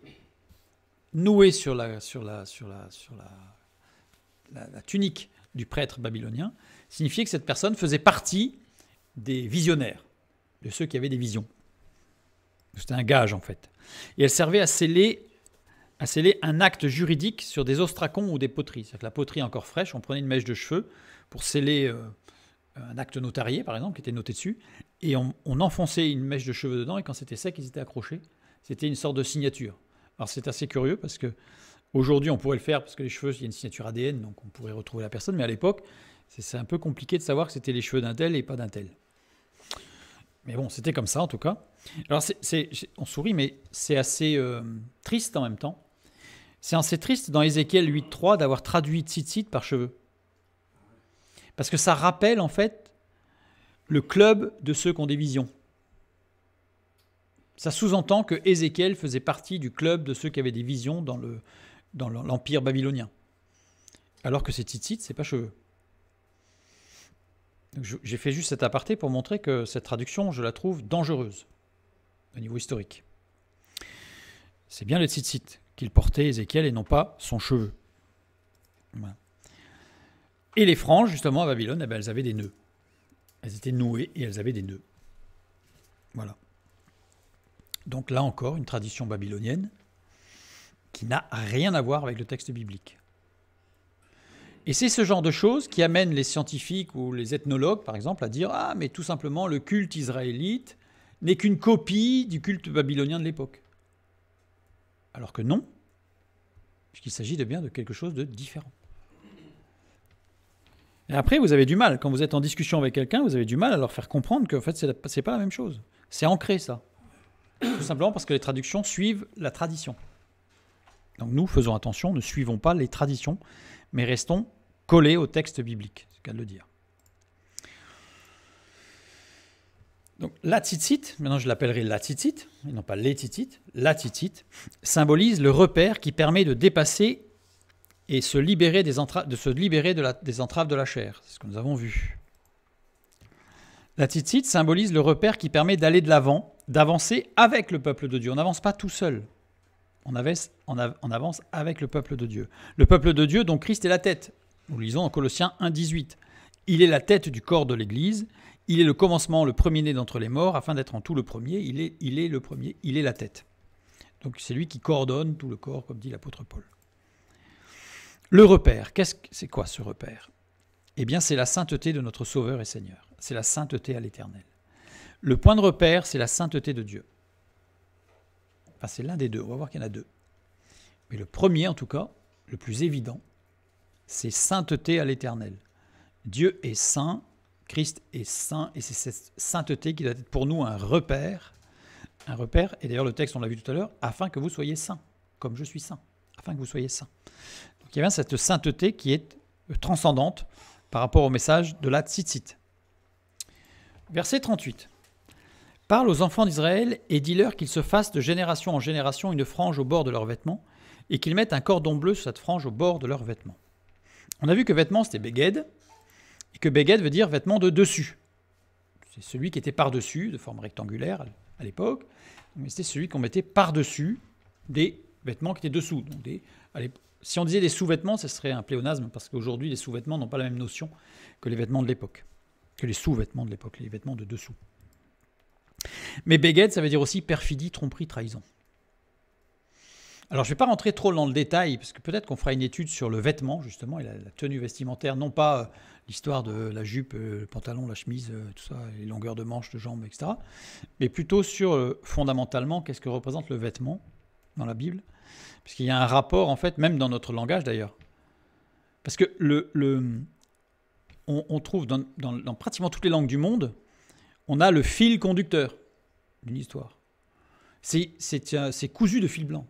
nouée sur la, sur la, sur la, sur la tunique du prêtre babylonien signifiait que cette personne faisait partie des visionnaires, de ceux qui avaient des visions. C'était un gage en fait. Et elle servait à sceller à sceller un acte juridique sur des ostracons ou des poteries. C'est-à-dire que la poterie encore fraîche, on prenait une mèche de cheveux pour sceller euh, un acte notarié, par exemple, qui était noté dessus, et on, enfonçait une mèche de cheveux dedans, et quand c'était sec, ils étaient accrochés. C'était une sorte de signature. Alors c'est assez curieux parce que aujourd'hui on pourrait le faire parce que les cheveux, il y a une signature ADN, donc on pourrait retrouver la personne, mais à l'époque, c'est un peu compliqué de savoir que c'était les cheveux d'un tel et pas d'un tel. Mais bon, c'était comme ça en tout cas. Alors, on sourit, mais c'est assez euh, triste en même temps, c'est assez triste dans Ézéchiel 8.3 d'avoir traduit tzitzit par cheveux. Parce que ça rappelle en fait le club de ceux qui ont des visions. Ça sous-entend que Ézéchiel faisait partie du club de ceux qui avaient des visions dans le dans l'empire babylonien. Alors que c'est tzitzit, c'est pas cheveux. J'ai fait juste cet aparté pour montrer que cette traduction, je la trouve dangereuse au niveau historique. C'est bien le tzitzit qu'il portait Ézéchiel et non pas son cheveu. Et les franges, justement, à Babylone, eh ben, elles avaient des nœuds. Elles étaient nouées et elles avaient des nœuds. Voilà. Donc là encore, une tradition babylonienne qui n'a rien à voir avec le texte biblique. Et c'est ce genre de choses qui amène les scientifiques ou les ethnologues, par exemple, à dire Ah, mais tout simplement, le culte israélite n'est qu'une copie du culte babylonien de l'époque. Alors que non, puisqu'il s'agit de bien de quelque chose de différent. Et après, vous avez du mal. Quand vous êtes en discussion avec quelqu'un, vous avez du mal à leur faire comprendre que en fait, c'est pas la même chose. C'est ancré, ça. Tout simplement parce que les traductions suivent la tradition. Donc nous, faisons attention, ne suivons pas les traditions, mais restons collés au texte biblique, c'est le cas de le dire. Donc la tzitzit, maintenant je l'appellerai la et non pas les la symbolise le repère qui permet de dépasser et de se libérer des entraves de la chair. C'est ce que nous avons vu. La tzitzit symbolise le repère qui permet d'aller de l'avant, d'avancer avec le peuple de Dieu. On n'avance pas tout seul. On avance, avance avec le peuple de Dieu. Le peuple de Dieu dont Christ est la tête. Nous lisons en Colossiens 1.18. Il est la tête du corps de l'Église il est le commencement, le premier-né d'entre les morts, afin d'être en tout le premier, il est, il est le premier, il est la tête. Donc c'est lui qui coordonne tout le corps, comme dit l'apôtre Paul. Le repère, qu'est-ce que c'est quoi ce repère Eh bien, c'est la sainteté de notre Sauveur et Seigneur. C'est la sainteté à l'Éternel. Le point de repère, c'est la sainteté de Dieu. Enfin, c'est l'un des deux. On va voir qu'il y en a deux. Mais le premier, en tout cas, le plus évident, c'est sainteté à l'Éternel. Dieu est saint Christ est saint et c'est cette sainteté qui doit être pour nous un repère. Un repère, et d'ailleurs le texte, on l'a vu tout à l'heure, afin que vous soyez saints, comme je suis saint, afin que vous soyez saints. Donc il y a bien cette sainteté qui est transcendante par rapport au message de la tzitzit. Verset 38. Parle aux enfants d'Israël et dis-leur qu'ils se fassent de génération en génération une frange au bord de leurs vêtements et qu'ils mettent un cordon bleu sur cette frange au bord de leurs vêtements. On a vu que vêtements, c'était Beged, et que beguet veut dire vêtement de dessus. C'est celui qui était par-dessus, de forme rectangulaire à l'époque, mais c'était celui qu'on mettait par-dessus des vêtements qui étaient dessous. si on disait des sous-vêtements, ce serait un pléonasme, parce qu'aujourd'hui, les sous-vêtements n'ont pas la même notion que les vêtements de l'époque, que les sous-vêtements de l'époque, les vêtements de dessous. Mais beguet ça veut dire aussi perfidie, tromperie, trahison. Alors, je ne vais pas rentrer trop dans le détail, parce que peut-être qu'on fera une étude sur le vêtement, justement, et la, tenue vestimentaire, non pas euh, l'histoire de la jupe, euh, le pantalon, la chemise, euh, tout ça, les longueurs de manches, de jambes, etc. Mais plutôt sur, fondamentalement, qu'est-ce que représente le vêtement dans la Bible Parce qu'il y a un rapport, en fait, même dans notre langage, d'ailleurs. Parce que le, on, trouve dans, dans pratiquement toutes les langues du monde, on a le fil conducteur d'une histoire. C'est cousu de fil blanc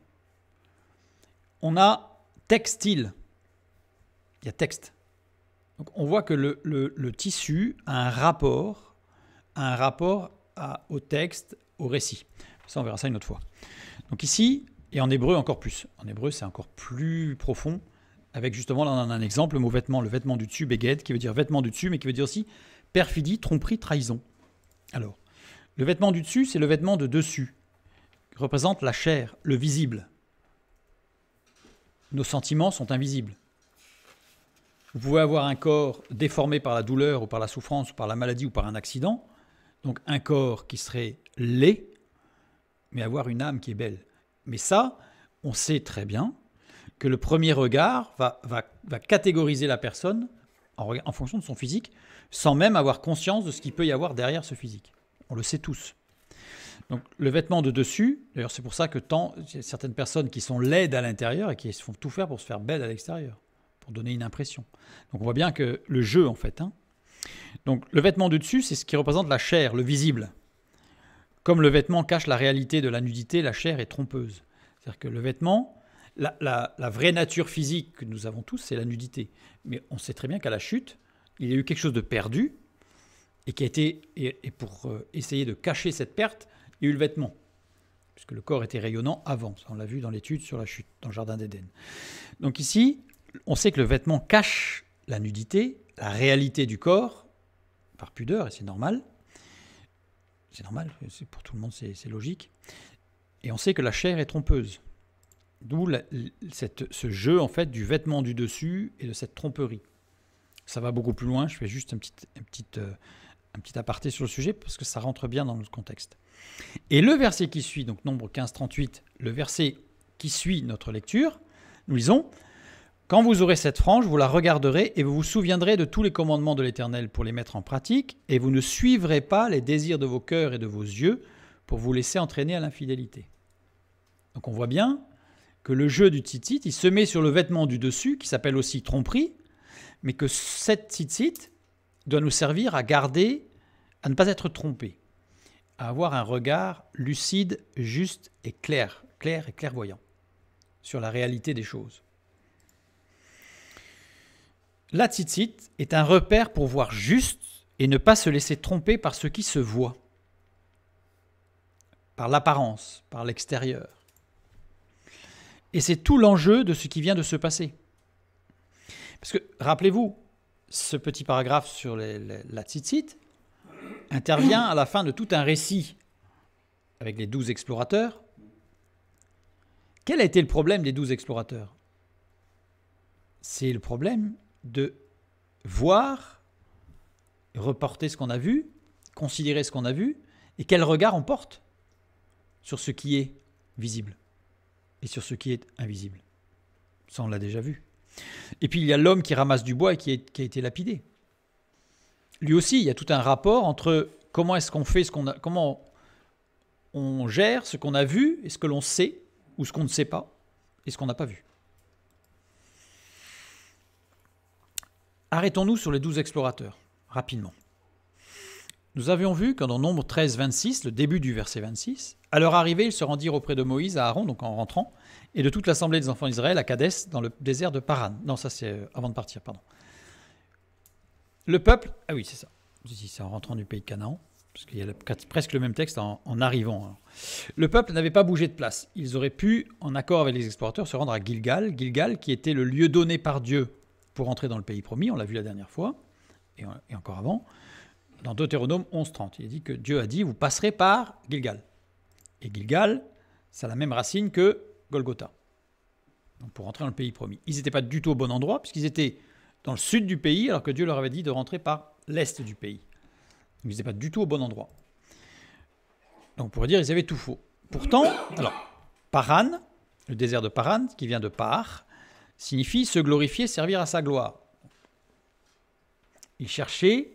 on a textile. Il y a texte. on voit que le, tissu a un rapport, un rapport au texte, au récit. Ça, on verra ça une autre fois. Donc ici, et en hébreu encore plus. En hébreu, c'est encore plus profond. Avec justement, là, on a un exemple, le mot vêtement, le vêtement du dessus, beged, qui veut dire vêtement du dessus, mais qui veut dire aussi perfidie, tromperie, trahison. Alors, le vêtement du dessus, c'est le vêtement de dessus, qui représente la chair, le visible nos sentiments sont invisibles. Vous pouvez avoir un corps déformé par la douleur ou par la souffrance ou par la maladie ou par un accident, donc un corps qui serait laid, mais avoir une âme qui est belle. Mais ça, on sait très bien que le premier regard va, catégoriser la personne en fonction de son physique, sans même avoir conscience de ce qu'il peut y avoir derrière ce physique. On le sait tous. Donc le vêtement de dessus, d'ailleurs c'est pour ça que tant il y a certaines personnes qui sont laides à l'intérieur et qui se font tout faire pour se faire belle à l'extérieur, pour donner une impression. Donc on voit bien que le jeu en fait. Hein. Donc le vêtement de dessus, c'est ce qui représente la chair, le visible. Comme le vêtement cache la réalité de la nudité, la chair est trompeuse. C'est-à-dire que le vêtement, la, vraie nature physique que nous avons tous, c'est la nudité. Mais on sait très bien qu'à la chute, il y a eu quelque chose de perdu et qui a été et pour euh, essayer de cacher cette perte, il y a eu le vêtement, puisque le corps était rayonnant avant. on l'a vu dans l'étude sur la chute, dans le Jardin d'Éden. Donc ici, on sait que le vêtement cache la nudité, la réalité du corps, par pudeur, et c'est normal. C'est normal, c'est pour tout le monde, c'est logique. Et on sait que la chair est trompeuse. D'où ce jeu en fait du vêtement du dessus et de cette tromperie. Ça va beaucoup plus loin, je fais juste un petit, un petit euh, aparté sur le sujet parce que ça rentre bien dans notre contexte. Et le verset qui suit, donc nombre 15, 38, le verset qui suit notre lecture, nous lisons Quand vous aurez cette frange, vous la regarderez et vous vous souviendrez de tous les commandements de l'Éternel pour les mettre en pratique, et vous ne suivrez pas les désirs de vos cœurs et de vos yeux pour vous laisser entraîner à l'infidélité. Donc on voit bien que le jeu du tzitzit, il se met sur le vêtement du dessus, qui s'appelle aussi tromperie, mais que cette tzitzit doit nous servir à garder, à ne pas être trompé avoir un regard lucide, juste et clair, clair et clairvoyant sur la réalité des choses. La tzitzit est un repère pour voir juste et ne pas se laisser tromper par ce qui se voit, par l'apparence, par l'extérieur. Et c'est tout l'enjeu de ce qui vient de se passer. Parce que, rappelez-vous, ce petit paragraphe sur la tzitzit, intervient à la fin de tout un récit avec les douze explorateurs. Quel a été le problème des douze explorateurs C'est le problème de voir, reporter ce qu'on a vu, considérer ce qu'on a vu, et quel regard on porte sur ce qui est visible et sur ce qui est invisible. Ça, on l'a déjà vu. Et puis, il y a l'homme qui ramasse du bois et qui, qui a été lapidé lui aussi, il y a tout un rapport entre comment est-ce qu'on fait, ce qu'on a, comment on gère ce qu'on a vu et ce que l'on sait, ou ce qu'on ne sait pas, et ce qu'on n'a pas vu. Arrêtons-nous sur les douze explorateurs, rapidement. Nous avions vu que dans Nombre 13, 26, le début du verset 26, à leur arrivée, ils se rendirent auprès de Moïse à Aaron, donc en rentrant, et de toute l'assemblée des enfants d'Israël à Kadès, dans le désert de Paran. Non, ça c'est euh, avant de partir, pardon. Le peuple, ah oui, c'est ça. C'est en rentrant du pays de Canaan, parce qu'il y a presque le même texte en, arrivant. Hein. Le peuple n'avait pas bougé de place. Ils auraient pu, en accord avec les explorateurs, se rendre à Gilgal, Gilgal qui était le lieu donné par Dieu pour entrer dans le pays promis, on l'a vu la dernière fois, et, encore avant, dans Deutéronome 11.30. Il est dit que Dieu a dit, vous passerez par Gilgal. Et Gilgal, ça a la même racine que Golgotha. pour entrer dans le pays promis. Ils n'étaient pas du tout au bon endroit, puisqu'ils étaient dans le sud du pays, alors que Dieu leur avait dit de rentrer par l'est du pays. ils n'étaient pas du tout au bon endroit. Donc on pourrait dire qu'ils avaient tout faux. Pourtant, alors, Paran, le désert de Paran, qui vient de Par, signifie se glorifier, servir à sa gloire. Ils cherchaient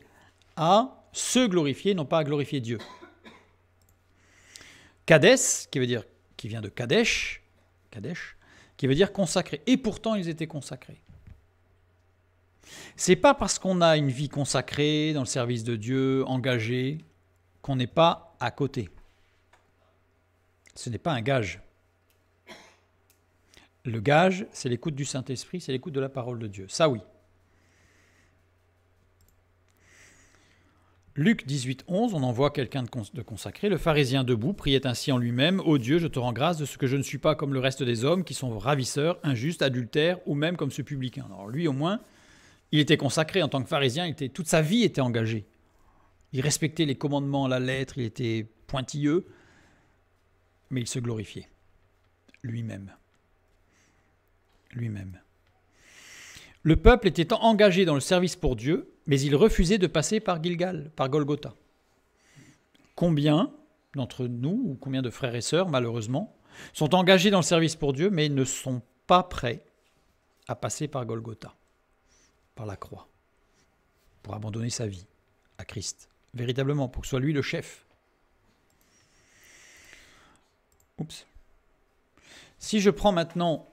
à se glorifier, non pas à glorifier Dieu. Kadesh, qui veut dire qui vient de Kadesh, Kadesh, qui veut dire consacré. Et pourtant, ils étaient consacrés. C'est pas parce qu'on a une vie consacrée dans le service de Dieu, engagée, qu'on n'est pas à côté. Ce n'est pas un gage. Le gage, c'est l'écoute du Saint-Esprit, c'est l'écoute de la parole de Dieu. Ça oui. Luc 18, 11, on envoie quelqu'un de consacré. Le pharisien debout priait ainsi en lui-même Ô Dieu, je te rends grâce de ce que je ne suis pas comme le reste des hommes qui sont ravisseurs, injustes, adultères ou même comme ce publicain. Alors lui, au moins, il était consacré en tant que pharisien, était, toute sa vie était engagée. Il respectait les commandements, la lettre, il était pointilleux, mais il se glorifiait lui-même. Lui-même. Le peuple était engagé dans le service pour Dieu, mais il refusait de passer par Gilgal, par Golgotha. Combien d'entre nous, ou combien de frères et sœurs, malheureusement, sont engagés dans le service pour Dieu, mais ne sont pas prêts à passer par Golgotha par la croix, pour abandonner sa vie à Christ, véritablement, pour que soit lui le chef. Oups. Si je prends maintenant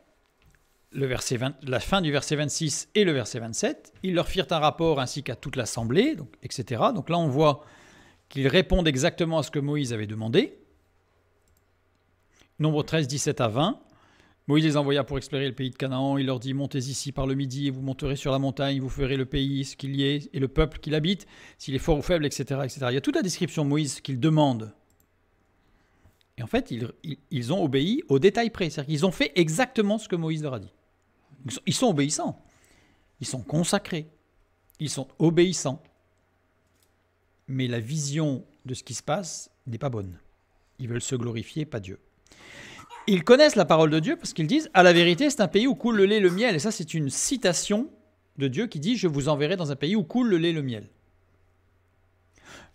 le verset 20, la fin du verset 26 et le verset 27, ils leur firent un rapport ainsi qu'à toute l'assemblée, donc, etc. Donc là, on voit qu'ils répondent exactement à ce que Moïse avait demandé. Nombre 13, 17 à 20. Moïse les envoya pour explorer le pays de Canaan. Il leur dit Montez ici par le midi, et vous monterez sur la montagne, vous ferez le pays, ce qu'il y est, et le peuple qui l'habite, s'il est fort ou faible, etc., etc. Il y a toute la description de Moïse qu'il demande. Et en fait, ils, ont obéi au détail près. C'est-à-dire qu'ils ont fait exactement ce que Moïse leur a dit. ils sont obéissants. Ils sont consacrés. Ils sont obéissants. Mais la vision de ce qui se passe n'est pas bonne. Ils veulent se glorifier, pas Dieu ils connaissent la parole de Dieu parce qu'ils disent À la vérité, c'est un pays où coule le lait et le miel. Et ça, c'est une citation de Dieu qui dit Je vous enverrai dans un pays où coule le lait et le miel.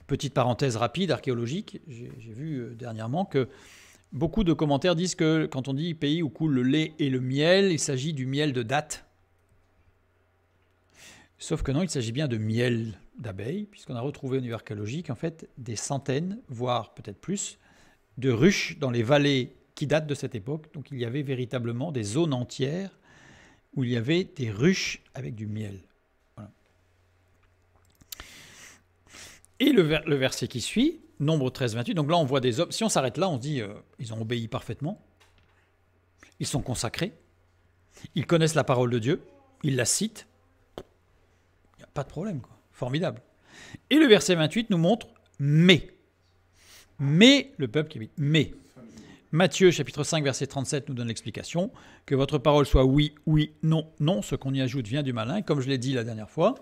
Petite parenthèse rapide, archéologique. J'ai vu euh, dernièrement que beaucoup de commentaires disent que quand on dit pays où coule le lait et le miel, il s'agit du miel de date. Sauf que non, il s'agit bien de miel d'abeille, puisqu'on a retrouvé au niveau archéologique en fait des centaines, voire peut-être plus, de ruches dans les vallées qui date de cette époque. Donc il y avait véritablement des zones entières où il y avait des ruches avec du miel. Et le, verset qui suit, nombre 13, 28, donc là on voit des hommes, si on s'arrête là, on se dit, euh, ils ont obéi parfaitement, ils sont consacrés, ils connaissent la parole de Dieu, ils la citent, il n'y a pas de problème, formidable. Et le verset 28 nous montre, mais, mais le peuple qui habite, mais. Matthieu chapitre 5 verset 37 nous donne l'explication. Que votre parole soit oui, oui, non, non. Ce qu'on y ajoute vient du malin. Comme je l'ai dit la dernière fois,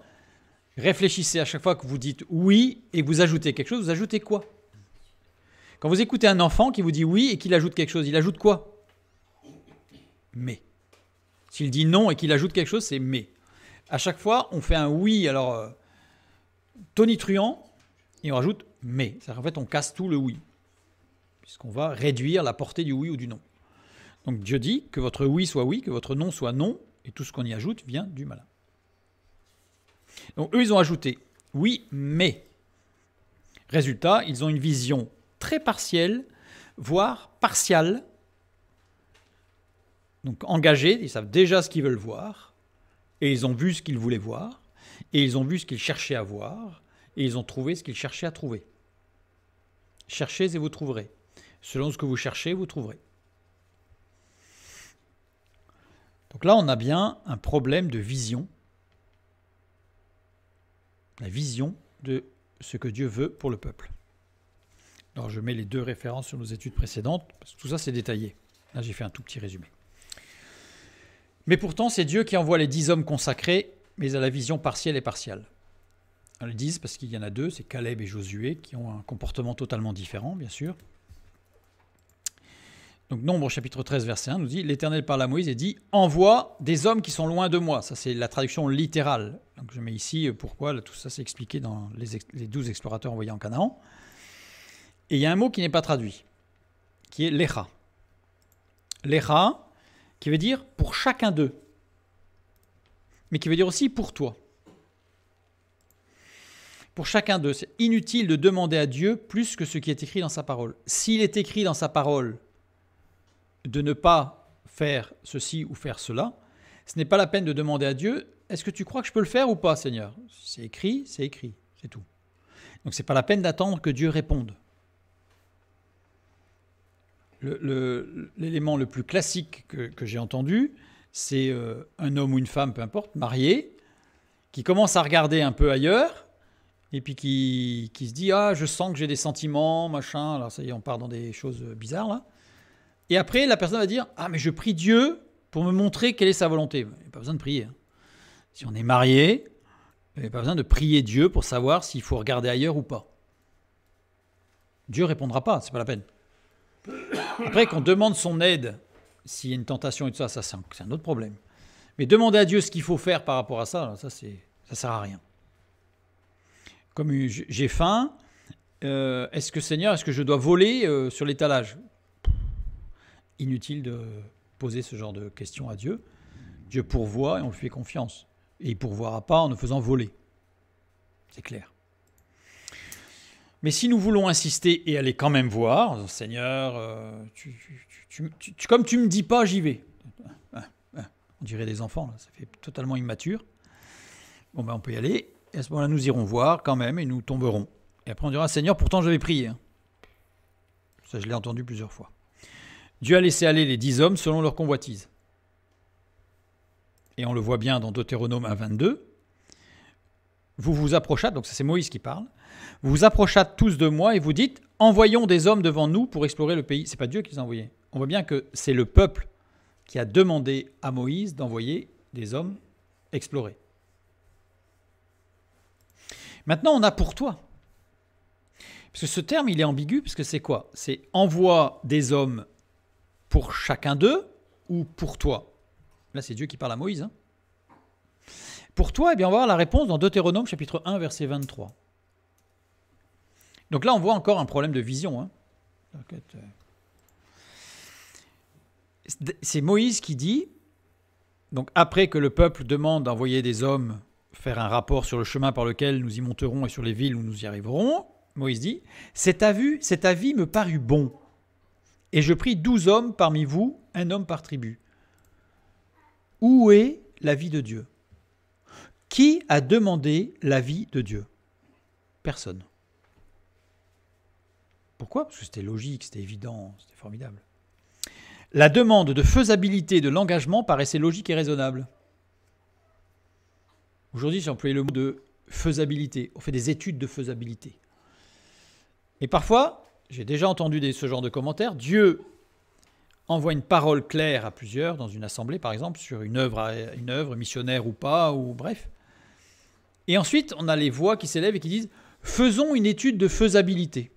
réfléchissez à chaque fois que vous dites oui et vous ajoutez quelque chose. Vous ajoutez quoi Quand vous écoutez un enfant qui vous dit oui et qu'il ajoute quelque chose, il ajoute quoi Mais. S'il dit non et qu'il ajoute quelque chose, c'est mais. À chaque fois, on fait un oui, alors euh, tonitruant, et on rajoute mais. En fait, on casse tout le oui puisqu'on va réduire la portée du oui ou du non. Donc Dieu dit que votre oui soit oui, que votre non soit non, et tout ce qu'on y ajoute vient du malin. Donc eux, ils ont ajouté oui, mais. Résultat, ils ont une vision très partielle, voire partiale, donc engagés, ils savent déjà ce qu'ils veulent voir, et ils ont vu ce qu'ils voulaient voir, et ils ont vu ce qu'ils cherchaient à voir, et ils ont trouvé ce qu'ils cherchaient à trouver. Cherchez et vous trouverez. Selon ce que vous cherchez, vous trouverez. Donc là, on a bien un problème de vision. La vision de ce que Dieu veut pour le peuple. Alors je mets les deux références sur nos études précédentes, parce que tout ça c'est détaillé. Là j'ai fait un tout petit résumé. Mais pourtant c'est Dieu qui envoie les dix hommes consacrés, mais à la vision partielle et partielle. On le dix parce qu'il y en a deux, c'est Caleb et Josué, qui ont un comportement totalement différent, bien sûr. Donc Nombre chapitre 13 verset 1 nous dit, l'Éternel parle à Moïse et dit, envoie des hommes qui sont loin de moi. Ça c'est la traduction littérale. Donc je mets ici euh, pourquoi tout ça s'est expliqué dans les, douze explorateurs envoyés en Canaan. Et il y a un mot qui n'est pas traduit, qui est l'Echa. L'Echa, qui veut dire pour chacun d'eux, mais qui veut dire aussi pour toi. Pour chacun d'eux, c'est inutile de demander à Dieu plus que ce qui est écrit dans sa parole. S'il est écrit dans sa parole de ne pas faire ceci ou faire cela, ce n'est pas la peine de demander à Dieu est-ce que tu crois que je peux le faire ou pas, Seigneur C'est écrit, c'est écrit, c'est tout. Donc ce n'est pas la peine d'attendre que Dieu réponde. L'élément le, plus classique que, j'ai entendu, c'est euh, un homme ou une femme, peu importe, marié, qui commence à regarder un peu ailleurs, et puis qui se dit Ah, je sens que j'ai des sentiments, machin. Alors, ça y est, on part dans des choses euh, bizarres, là. Et après, la personne va dire Ah, mais je prie Dieu pour me montrer quelle est sa volonté. Il n'y a pas besoin de prier. Hein. Si on est marié, il n'y a pas besoin de prier Dieu pour savoir s'il faut regarder ailleurs ou pas. Dieu répondra pas, c'est pas la peine. Après, qu'on demande son aide, s'il y a une tentation et tout ça, ça c'est un autre problème. Mais demander à Dieu ce qu'il faut faire par rapport à ça, ça c'est ça sert à rien. Comme j'ai faim, euh, est-ce que Seigneur, est-ce que je dois voler euh, sur l'étalage inutile de poser ce genre de questions à Dieu. Dieu pourvoit et on lui fait confiance. Et il ne pourvoira pas en nous faisant voler. C'est clair. Mais si nous voulons insister et aller quand même voir, Seigneur, euh, comme tu ne me dis pas, j'y vais. Hein, hein, on dirait des enfants, ça fait totalement immature. Bon, ben on peut y aller. Et à ce moment-là, nous irons voir quand même et nous tomberons. Et après, on dira, Seigneur, pourtant j'avais prié. Hein. Ça, je l'ai entendu plusieurs fois. Dieu a laissé aller les dix hommes selon leur convoitise. Et on le voit bien dans Deutéronome 1, 22. Vous vous approchâtes, donc c'est Moïse qui parle, vous vous approchâtes tous de moi et vous dites Envoyons des hommes devant nous pour explorer le pays. C'est pas Dieu qui les a envoyés. On voit bien que c'est le peuple qui a demandé à Moïse d'envoyer des hommes explorer. Maintenant, on a pour toi. Parce que ce terme, il est ambigu, parce que c'est quoi C'est envoie des hommes pour chacun d'eux ou pour toi Là, c'est Dieu qui parle à Moïse. Hein. pour toi, eh bien, on va voir la réponse dans Deutéronome chapitre 1, verset 23. Donc là, on voit encore un problème de vision. Hein. Euh, c'est Moïse qui dit, donc après que le peuple demande d'envoyer des hommes faire un rapport sur le chemin par lequel nous y monterons et sur les villes où nous y arriverons, Moïse dit cet avis me parut bon. Et je prie douze hommes parmi vous, un homme par tribu. Où est la vie de Dieu Qui a demandé la vie de Dieu Personne. Pourquoi Parce que c'était logique, c'était évident, c'était formidable. La demande de faisabilité de l'engagement paraissait logique et raisonnable. Aujourd'hui, j'ai employé le mot de faisabilité. On fait des études de faisabilité. Et parfois, j'ai déjà entendu ce genre de commentaires. Dieu envoie une parole claire à plusieurs, dans une assemblée par exemple, sur une œuvre, une œuvre missionnaire ou pas, ou bref. Et ensuite, on a les voix qui s'élèvent et qui disent Faisons une étude de faisabilité.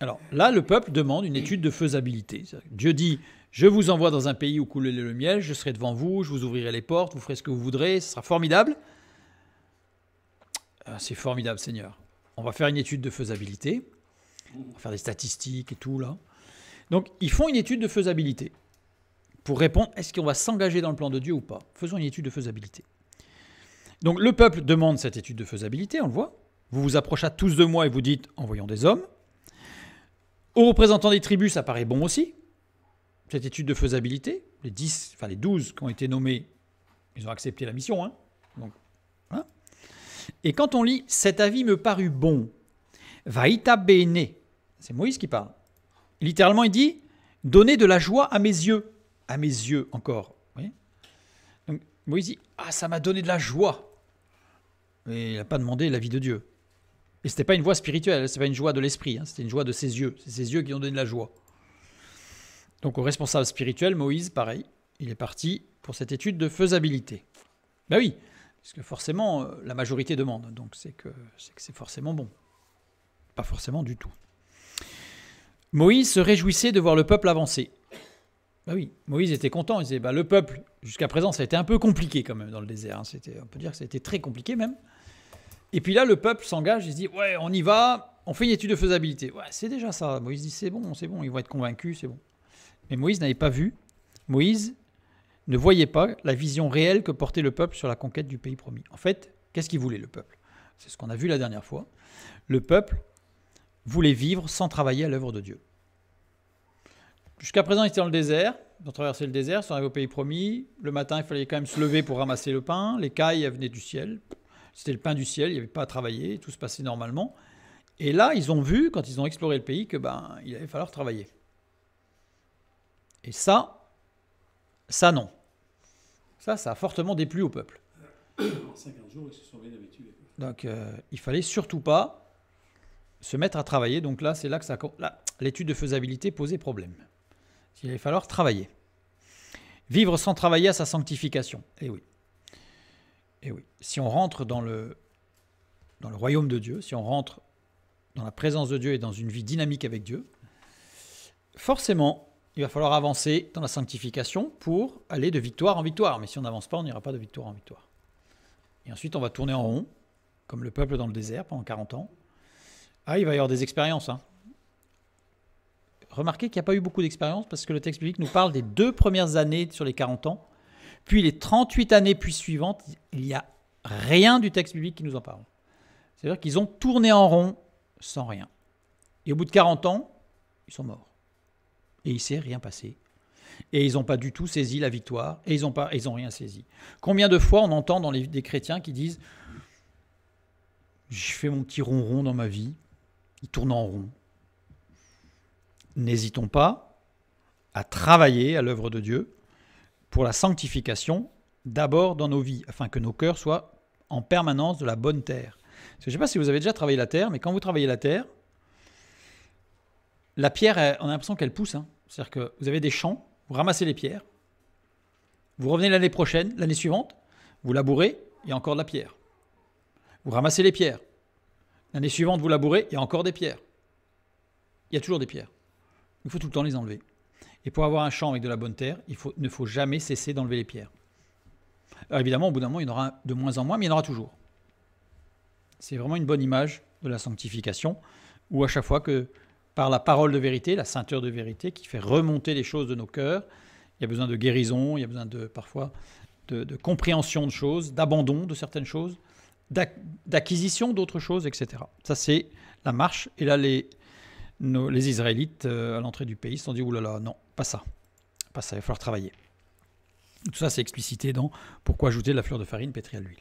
Alors là, le peuple demande une étude de faisabilité. Dieu dit Je vous envoie dans un pays où coule le miel, je serai devant vous, je vous ouvrirai les portes, vous ferez ce que vous voudrez, ce sera formidable. Ah, c'est formidable, Seigneur on va faire une étude de faisabilité, on va faire des statistiques et tout là. Donc ils font une étude de faisabilité pour répondre est-ce qu'on va s'engager dans le plan de Dieu ou pas Faisons une étude de faisabilité. Donc le peuple demande cette étude de faisabilité, on le voit. Vous vous approchez tous de moi et vous dites envoyons des hommes. Aux représentants des tribus, ça paraît bon aussi. Cette étude de faisabilité, les 10, enfin les 12 qui ont été nommés, ils ont accepté la mission. Hein. Donc, hein et quand on lit Cet avis me parut bon, Vaïta bene, c'est Moïse qui parle. Littéralement, il dit Donnez de la joie à mes yeux. À mes yeux encore. Moïse dit Ah, ça m'a donné de la joie. Mais il n'a pas demandé l'avis de Dieu. Et ce n'était pas une voix spirituelle, ce pas une joie de l'esprit, hein. c'était une joie de ses yeux. C'est ses yeux qui ont donné de la joie. Donc au responsable spirituel, Moïse, pareil, il est parti pour cette étude de faisabilité. Ben oui, que forcément, euh, la majorité demande, donc c'est que c'est forcément bon. Pas forcément du tout. Moïse se réjouissait de voir le peuple avancer. Bah oui, Moïse était content. Il disait, bah, le peuple, jusqu'à présent, ça a été un peu compliqué quand même dans le désert. Hein. C'était, on peut dire que ça a été très compliqué même. Et puis là, le peuple s'engage, il se dit, ouais, on y va, on fait une étude de faisabilité. Ouais, c'est déjà ça. Moïse dit, c'est bon, c'est bon, ils vont être convaincus, c'est bon. Mais Moïse n'avait pas vu. Moïse ne voyaient pas la vision réelle que portait le peuple sur la conquête du pays promis. En fait, qu'est-ce qu'il voulait le peuple C'est ce qu'on a vu la dernière fois. Le peuple voulait vivre sans travailler à l'œuvre de Dieu. Jusqu'à présent, ils étaient dans le désert, ils ont traversé le désert, ils sont arrivés au pays promis. Le matin, il fallait quand même se lever pour ramasser le pain. Les cailles venaient du ciel. C'était le pain du ciel, il n'y avait pas à travailler, tout se passait normalement. Et là, ils ont vu, quand ils ont exploré le pays, que ben, il allait falloir travailler. Et ça, ça, non. Ça, ça a fortement déplu au peuple. Donc, euh, il fallait surtout pas se mettre à travailler. Donc là, c'est là que ça, l'étude de faisabilité posait problème. Il allait falloir travailler. Vivre sans travailler à sa sanctification. Eh oui. Eh oui. Si on rentre dans le, dans le royaume de Dieu, si on rentre dans la présence de Dieu et dans une vie dynamique avec Dieu, forcément, il va falloir avancer dans la sanctification pour aller de victoire en victoire. Mais si on n'avance pas, on n'ira pas de victoire en victoire. Et ensuite, on va tourner en rond, comme le peuple dans le désert pendant 40 ans. Ah, il va y avoir des expériences. Hein. Remarquez qu'il n'y a pas eu beaucoup d'expériences parce que le texte biblique nous parle des deux premières années sur les 40 ans. Puis les 38 années puis suivantes, il n'y a rien du texte biblique qui nous en parle. C'est-à-dire qu'ils ont tourné en rond sans rien. Et au bout de 40 ans, ils sont morts. Et il ne s'est rien passé. Et ils n'ont pas du tout saisi la victoire, et ils n'ont pas, ils ont rien saisi. Combien de fois on entend dans des chrétiens qui disent Je fais mon petit rond dans ma vie, il tourne en rond. N'hésitons pas à travailler à l'œuvre de Dieu pour la sanctification, d'abord dans nos vies, afin que nos cœurs soient en permanence de la bonne terre. je ne sais pas si vous avez déjà travaillé la terre, mais quand vous travaillez la terre, la pierre, on a l'impression qu'elle pousse. Hein. C'est-à-dire que vous avez des champs, vous ramassez les pierres, vous revenez l'année prochaine, l'année suivante, vous labourez, il y a encore de la pierre. Vous ramassez les pierres. L'année suivante, vous labourez, il y a encore des pierres. Il y a toujours des pierres. Il faut tout le temps les enlever. Et pour avoir un champ avec de la bonne terre, il ne faut jamais cesser d'enlever les pierres. Alors évidemment, au bout d'un moment, il y en aura de moins en moins, mais il y en aura toujours. C'est vraiment une bonne image de la sanctification, où à chaque fois que par la parole de vérité, la ceinture de vérité qui fait remonter les choses de nos cœurs. Il y a besoin de guérison, il y a besoin de parfois de, compréhension de choses, d'abandon de certaines choses, d'acquisition d'autres choses, etc. Ça, c'est la marche. Et là, les, Israélites, euh, à l'entrée du pays, se sont dit, oulala, non, pas ça. Pas ça, il va falloir travailler. Tout ça, c'est explicité dans Pourquoi ajouter de la fleur de farine pétrie à l'huile.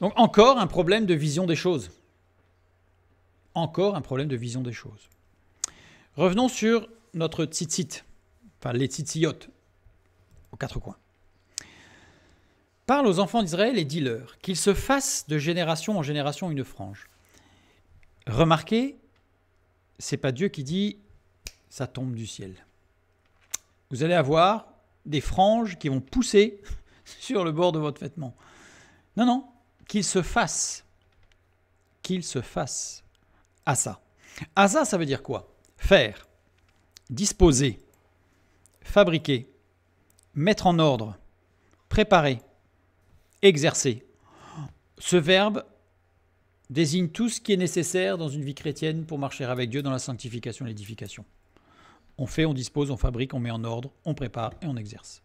Donc encore un problème de vision des choses encore un problème de vision des choses. Revenons sur notre tzitzit, enfin les tzitziot, aux quatre coins. Parle aux enfants d'Israël et dis-leur qu'ils se fassent de génération en génération une frange. Remarquez, c'est pas Dieu qui dit ça tombe du ciel. Vous allez avoir des franges qui vont pousser sur le bord de votre vêtement. Non, non, qu'ils se fassent. Qu'ils se fassent. Asa. Asa, ça veut dire quoi Faire, disposer, fabriquer, mettre en ordre, préparer, exercer. Ce verbe désigne tout ce qui est nécessaire dans une vie chrétienne pour marcher avec Dieu dans la sanctification et l'édification. On fait, on dispose, on fabrique, on met en ordre, on prépare et on exerce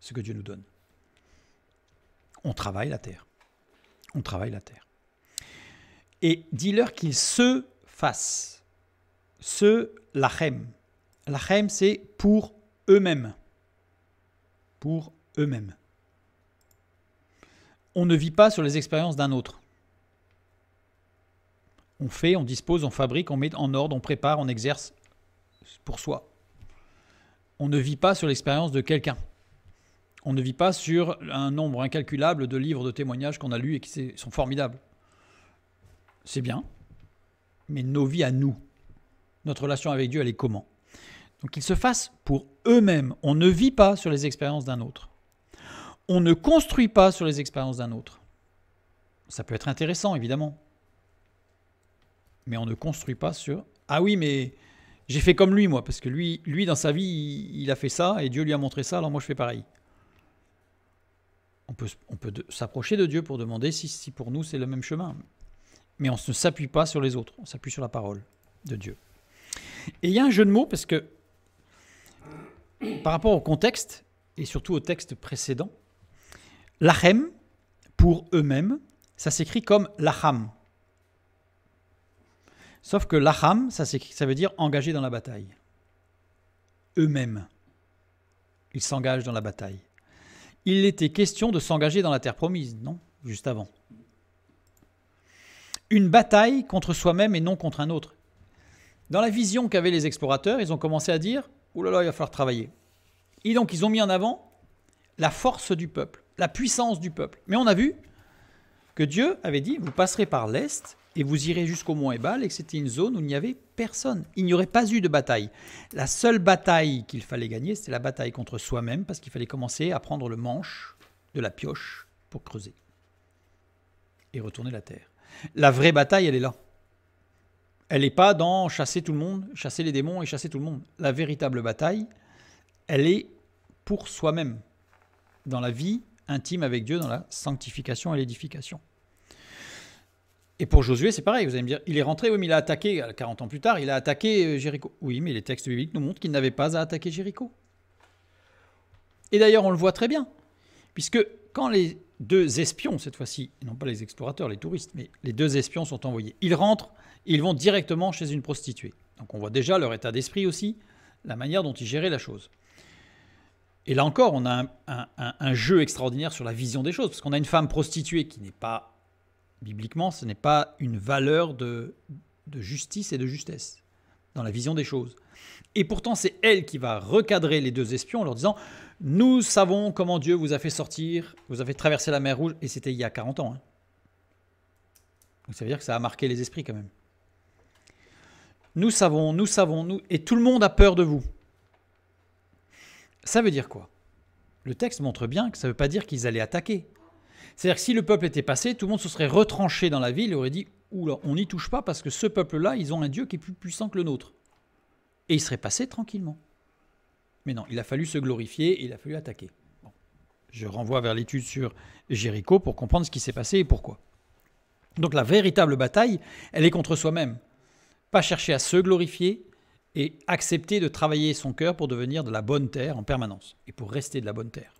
ce que Dieu nous donne. On travaille la terre. On travaille la terre et dis-leur qu'ils se fassent. Se lachem. Lachem, c'est pour eux-mêmes. Pour eux-mêmes. On ne vit pas sur les expériences d'un autre. On fait, on dispose, on fabrique, on met en ordre, on prépare, on exerce pour soi. On ne vit pas sur l'expérience de quelqu'un. On ne vit pas sur un nombre incalculable de livres de témoignages qu'on a lus et qui sont formidables c'est bien, mais nos vies à nous, notre relation avec Dieu, elle est comment Donc qu'ils se fassent pour eux-mêmes. On ne vit pas sur les expériences d'un autre. On ne construit pas sur les expériences d'un autre. Ça peut être intéressant, évidemment. Mais on ne construit pas sur... Ah oui, mais j'ai fait comme lui, moi, parce que lui, lui dans sa vie, il, a fait ça, et Dieu lui a montré ça, alors moi je fais pareil. On peut, on peut s'approcher de Dieu pour demander si, si pour nous c'est le même chemin mais on ne s'appuie pas sur les autres, on s'appuie sur la parole de Dieu. Et il y a un jeu de mots parce que par rapport au contexte et surtout au texte précédent, lachem pour eux-mêmes, ça s'écrit comme lacham. Sauf que lacham, ça, ça veut dire engagé dans la bataille. Eux-mêmes, ils s'engagent dans la bataille. Il était question de s'engager dans la terre promise, non Juste avant une bataille contre soi-même et non contre un autre. Dans la vision qu'avaient les explorateurs, ils ont commencé à dire Ouh là là, il va falloir travailler. Et donc, ils ont mis en avant la force du peuple, la puissance du peuple. Mais on a vu que Dieu avait dit Vous passerez par l'Est et vous irez jusqu'au Mont Ebal, et que c'était une zone où il n'y avait personne. Il n'y aurait pas eu de bataille. La seule bataille qu'il fallait gagner, c'était la bataille contre soi-même, parce qu'il fallait commencer à prendre le manche de la pioche pour creuser et retourner la terre. La vraie bataille, elle est là. Elle n'est pas dans chasser tout le monde, chasser les démons et chasser tout le monde. La véritable bataille, elle est pour soi-même, dans la vie intime avec Dieu, dans la sanctification et l'édification. Et pour Josué, c'est pareil. Vous allez me dire, il est rentré, oui, mais il a attaqué, 40 euh, ans plus tard, il a attaqué euh, Jéricho. Oui, mais les textes bibliques nous montrent qu'il n'avait pas à attaquer Jéricho. Et d'ailleurs, on le voit très bien. Puisque quand les deux espions cette fois-ci, non pas les explorateurs, les touristes, mais les deux espions sont envoyés. Ils rentrent, ils vont directement chez une prostituée. Donc on voit déjà leur état d'esprit aussi, la manière dont ils géraient la chose. Et là encore, on a un, jeu extraordinaire sur la vision des choses, parce qu'on a une femme prostituée qui n'est pas, bibliquement, ce n'est pas une valeur de, de justice et de justesse dans la vision des choses. Et pourtant, c'est elle qui va recadrer les deux espions en leur disant Nous savons comment Dieu vous a fait sortir, vous avez traversé la mer Rouge, et c'était il y a 40 ans. Hein. Donc ça veut dire que ça a marqué les esprits quand même. Nous savons, nous savons, nous. Et tout le monde a peur de vous. Ça veut dire quoi Le texte montre bien que ça ne veut pas dire qu'ils allaient attaquer. C'est-à-dire que si le peuple était passé, tout le monde se serait retranché dans la ville et aurait dit Oula, on n'y touche pas parce que ce peuple-là, ils ont un Dieu qui est plus puissant que le nôtre. Et il serait passé tranquillement. Mais non, il a fallu se glorifier et il a fallu attaquer. Je renvoie vers l'étude sur Jéricho pour comprendre ce qui s'est passé et pourquoi. Donc la véritable bataille, elle est contre soi-même. Pas chercher à se glorifier et accepter de travailler son cœur pour devenir de la bonne terre en permanence et pour rester de la bonne terre.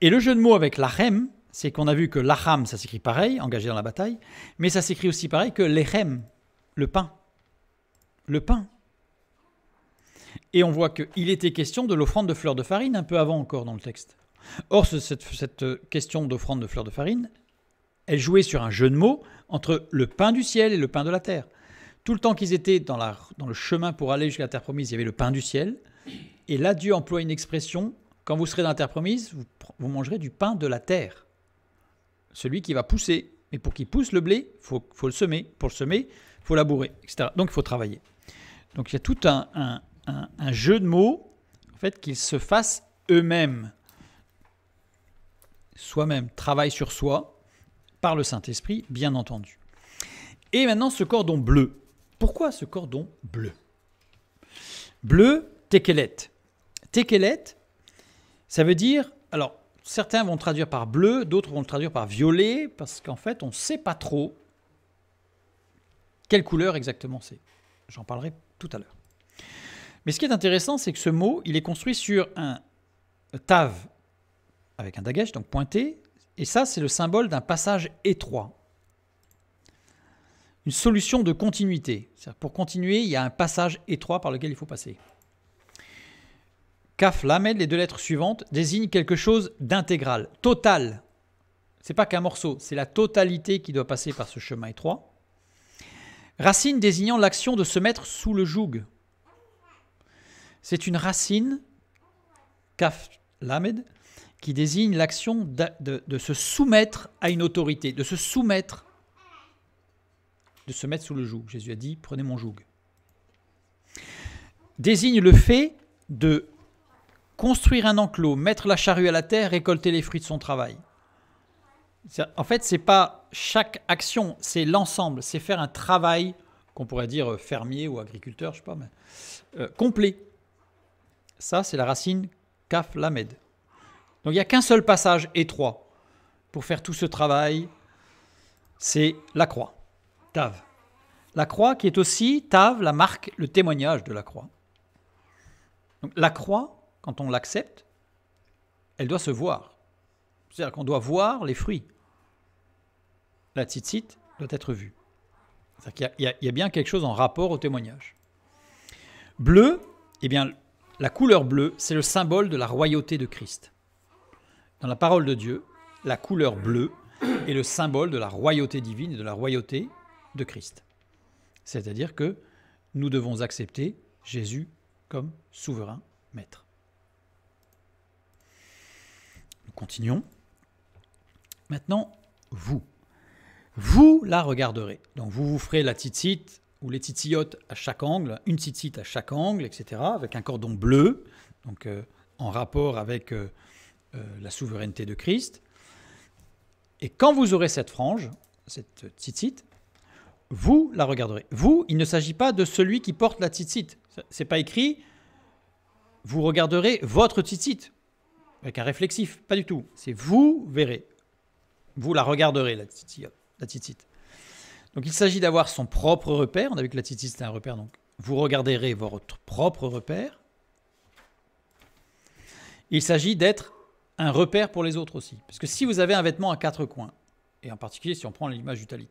Et le jeu de mots avec l'achem, c'est qu'on a vu que l'acham, ça s'écrit pareil, engagé dans la bataille, mais ça s'écrit aussi pareil que l'echem, le pain. Le pain, et on voit qu'il était question de l'offrande de fleurs de farine un peu avant encore dans le texte. Or, cette, question d'offrande de fleurs de farine, elle jouait sur un jeu de mots entre le pain du ciel et le pain de la terre. Tout le temps qu'ils étaient dans, le chemin pour aller jusqu'à la terre promise, il y avait le pain du ciel. Et là, Dieu emploie une expression quand vous serez dans la terre promise, vous, mangerez du pain de la terre. Celui qui va pousser. Mais pour qu'il pousse le blé, il faut, le semer. Pour le semer, il faut labourer, etc. Donc il faut travailler. Donc il y a tout un un, jeu de mots, en fait, qu'ils se fassent eux-mêmes. Soi-même, travail sur soi, par le Saint-Esprit, bien entendu. Et maintenant, ce cordon bleu. Pourquoi ce cordon bleu Bleu, tekelet. Tekelet, ça veut dire. Alors, certains vont traduire par bleu, d'autres vont le traduire par violet, parce qu'en fait, on ne sait pas trop quelle couleur exactement c'est. J'en parlerai tout à l'heure. Mais ce qui est intéressant, c'est que ce mot, il est construit sur un tav avec un dagesh, donc pointé, et ça, c'est le symbole d'un passage étroit. Une solution de continuité. Pour continuer, il y a un passage étroit par lequel il faut passer. Kaf Lamed, les deux lettres suivantes, désignent quelque chose d'intégral, total. n'est pas qu'un morceau, c'est la totalité qui doit passer par ce chemin étroit. Racine désignant l'action de se mettre sous le joug. C'est une racine, kaf lamed, qui désigne l'action de, se soumettre à une autorité, de se soumettre, de se mettre sous le joug. Jésus a dit, prenez mon joug. Désigne le fait de construire un enclos, mettre la charrue à la terre, récolter les fruits de son travail. En fait, ce n'est pas chaque action, c'est l'ensemble, c'est faire un travail qu'on pourrait dire euh, fermier ou agriculteur, je sais pas, mais euh, complet. Ça, c'est la racine kaf lamed. Donc il n'y a qu'un seul passage étroit pour faire tout ce travail. C'est la croix, tav. La croix qui est aussi tav, la marque, le témoignage de la croix. la croix, quand on l'accepte, elle doit se voir. C'est-à-dire qu'on doit voir les fruits. La tzitzit doit être vue. y, il y, a bien quelque chose en rapport au témoignage. Bleu, eh bien, la couleur bleue, c'est le symbole de la royauté de Christ. Dans la parole de Dieu, la couleur bleue est le symbole de la royauté divine et de la royauté de Christ. C'est-à-dire que nous devons accepter Jésus comme souverain maître. Nous continuons. Maintenant, vous. Vous la regarderez. Donc vous vous ferez la titite ou les titillotes à chaque angle, une titite à chaque angle, etc., avec un cordon bleu, donc euh, en rapport avec euh, euh, la souveraineté de Christ. Et quand vous aurez cette frange, cette titite, vous la regarderez. Vous, il ne s'agit pas de celui qui porte la Ce C'est pas écrit. Vous regarderez votre titite avec un réflexif, pas du tout. C'est vous verrez, vous la regarderez la titite. La donc il s'agit d'avoir son propre repère. On a vu que la l'attitude c'était un repère, donc vous regarderez votre propre repère. Il s'agit d'être un repère pour les autres aussi. Parce que si vous avez un vêtement à quatre coins, et en particulier si on prend l'image du talit,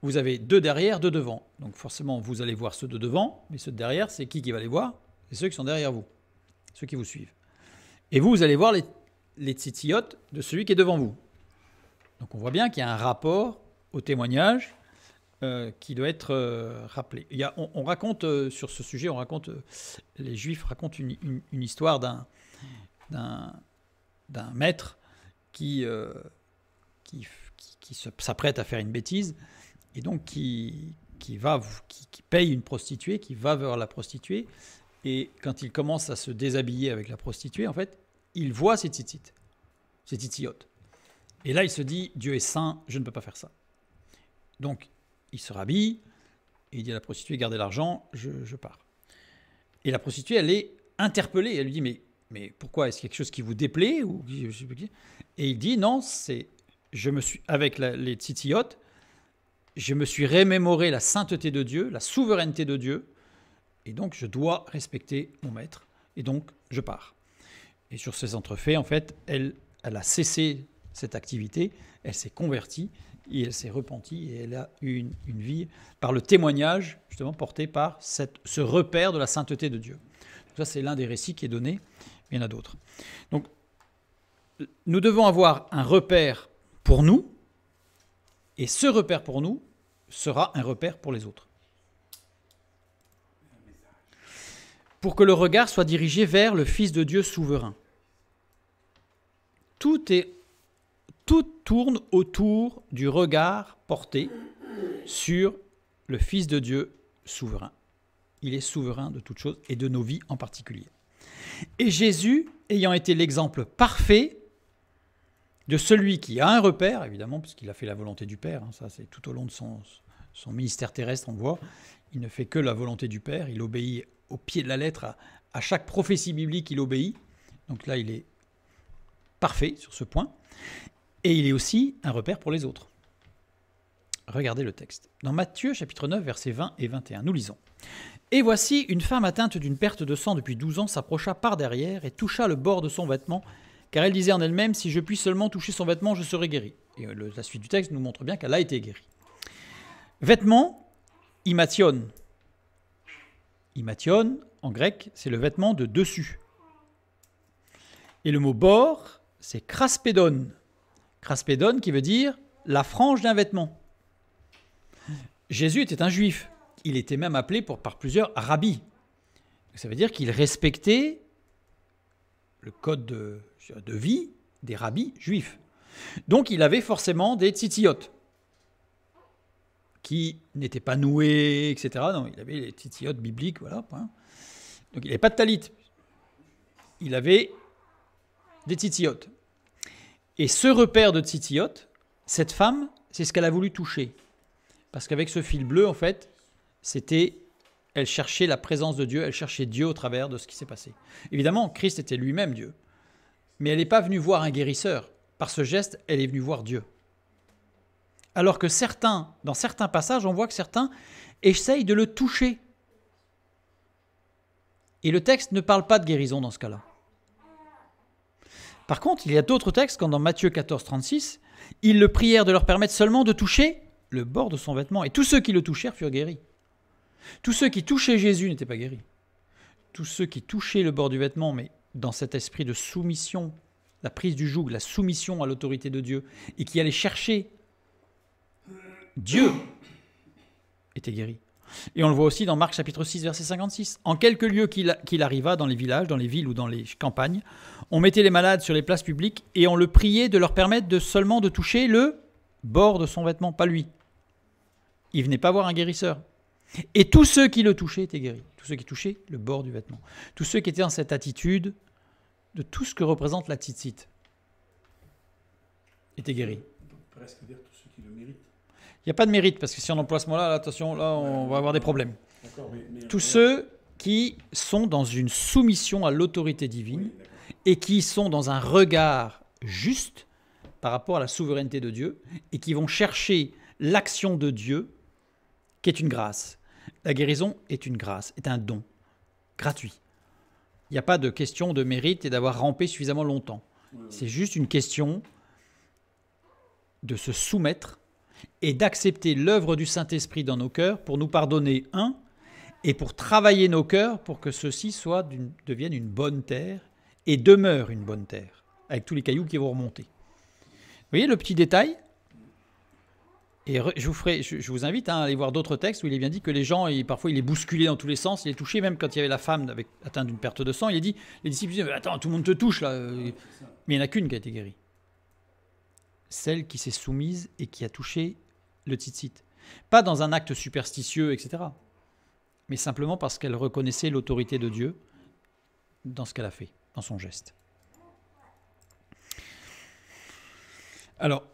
vous avez deux derrière, deux devant. Donc forcément, vous allez voir ceux de devant, mais ceux de derrière, c'est qui qui va les voir C'est ceux qui sont derrière vous, ceux qui vous suivent. Et vous, vous allez voir les, les de celui qui est devant vous. Donc on voit bien qu'il y a un rapport au témoignage euh, qui doit être euh, rappelé. on, raconte euh, sur ce sujet, on raconte, les Juifs racontent une, histoire d'un, d'un, maître qui, qui, s'apprête à faire une bêtise et donc qui, qui, va, qui, qui paye une prostituée, qui va vers la prostituée. Et quand il commence à se déshabiller avec la prostituée, en fait, il voit ses titites, ses titillotes. Et là, il se dit Dieu est saint, je ne peux pas faire ça. Donc, il se rhabille, il dit à la prostituée, gardez l'argent, je, pars. Et la prostituée, elle est interpellée, elle lui dit, mais, mais pourquoi Est-ce quelque chose qui vous déplaît ou Et il dit, non, c'est, je me suis, avec les Titiotes, je me suis rémémoré la sainteté de Dieu, la souveraineté de Dieu, et donc je dois respecter mon maître, et donc je pars. Et sur ces entrefaits, en fait, elle a cessé cette activité, elle s'est convertie, et elle s'est repentie et elle a eu une, vie par le témoignage justement porté par cette, ce repère de la sainteté de Dieu. ça c'est l'un des récits qui est donné, il y en a d'autres. Donc nous devons avoir un repère pour nous et ce repère pour nous sera un repère pour les autres. Pour que le regard soit dirigé vers le Fils de Dieu souverain. Tout est tout tourne autour du regard porté sur le Fils de Dieu souverain. Il est souverain de toutes choses et de nos vies en particulier. Et Jésus, ayant été l'exemple parfait de celui qui a un repère, évidemment, puisqu'il a fait la volonté du Père, hein, ça c'est tout au long de son, ministère terrestre, on le voit, il ne fait que la volonté du Père, il obéit au pied de la lettre à chaque prophétie biblique, il obéit. Donc là, il est parfait sur ce point et il est aussi un repère pour les autres. Regardez le texte. Dans Matthieu chapitre 9 versets 20 et 21, nous lisons. Et voici une femme atteinte d'une perte de sang depuis 12 ans s'approcha par derrière et toucha le bord de son vêtement, car elle disait en elle-même, si je puis seulement toucher son vêtement, je serai guérie. Et euh, la suite du texte nous montre bien qu'elle a été guérie. Vêtement, imation. Imation, en grec, c'est le vêtement de dessus. Et le mot bord, c'est craspédone Craspédone qui veut dire la frange d'un vêtement. Jésus était un juif. Il était même appelé par plusieurs rabbis. Ça veut dire qu'il respectait le code de, vie des rabbis juifs. Donc il avait forcément des titiotes qui n'étaient pas noués, etc. Non, il avait les titiotes bibliques, voilà. Donc il n'avait pas de talit. Il avait des titiotes. Et ce repère de Tzitziot, cette femme, c'est ce qu'elle a voulu toucher. Parce qu'avec ce fil bleu, en fait, c'était. Elle cherchait la présence de Dieu, elle cherchait Dieu au travers de ce qui s'est passé. Évidemment, Christ était lui-même Dieu. Mais elle n'est pas venue voir un guérisseur. Par ce geste, elle est venue voir Dieu. Alors que certains, dans certains passages, on voit que certains essayent de le toucher. Et le texte ne parle pas de guérison dans ce cas-là. Par contre, il y a d'autres textes, quand dans Matthieu 14, 36, ils le prièrent de leur permettre seulement de toucher le bord de son vêtement. Et tous ceux qui le touchèrent furent guéris. Tous ceux qui touchaient Jésus n'étaient pas guéris. Tous ceux qui touchaient le bord du vêtement, mais dans cet esprit de soumission, la prise du joug, la soumission à l'autorité de Dieu, et qui allaient chercher Dieu, étaient guéris. Et on le voit aussi dans Marc chapitre 6, verset 56. En quelques lieux qu'il arriva, dans les villages, dans les villes ou dans les campagnes, on mettait les malades sur les places publiques et on le priait de leur permettre de seulement de toucher le bord de son vêtement, pas lui. Il venait pas voir un guérisseur. Et tous ceux qui le touchaient étaient guéris. Tous ceux qui touchaient le bord du vêtement. Tous ceux qui étaient dans cette attitude de tout ce que représente la titite étaient guéris. Il n'y a pas de mérite, parce que si on emploie ce mot-là, attention, là, on va avoir des problèmes. Tous ceux qui sont dans une soumission à l'autorité divine et qui sont dans un regard juste par rapport à la souveraineté de Dieu et qui vont chercher l'action de Dieu qui est une grâce. La guérison est une grâce, est un don gratuit. Il n'y a pas de question de mérite et d'avoir rampé suffisamment longtemps. C'est juste une question de se soumettre et d'accepter l'œuvre du Saint-Esprit dans nos cœurs pour nous pardonner, un, et pour travailler nos cœurs pour que ceci soit une, bonne terre et demeure une bonne terre, avec tous les cailloux qui vont remonter. Vous voyez le petit détail et je vous, invite à aller voir d'autres textes où il est bien dit que les gens, parfois, il est bousculé dans tous les sens, il est touché, même quand il y avait la femme avec, atteinte d'une perte de sang, il est dit, les disciples disent, attends, tout le monde te touche là, mais euh, il n'y en a qu'une qui a été guérie celle qui s'est soumise et qui a touché le tzitzit. Pas dans un acte superstitieux, etc. Mais simplement parce qu'elle reconnaissait l'autorité de Dieu dans ce qu'elle a fait, dans son geste. Alors,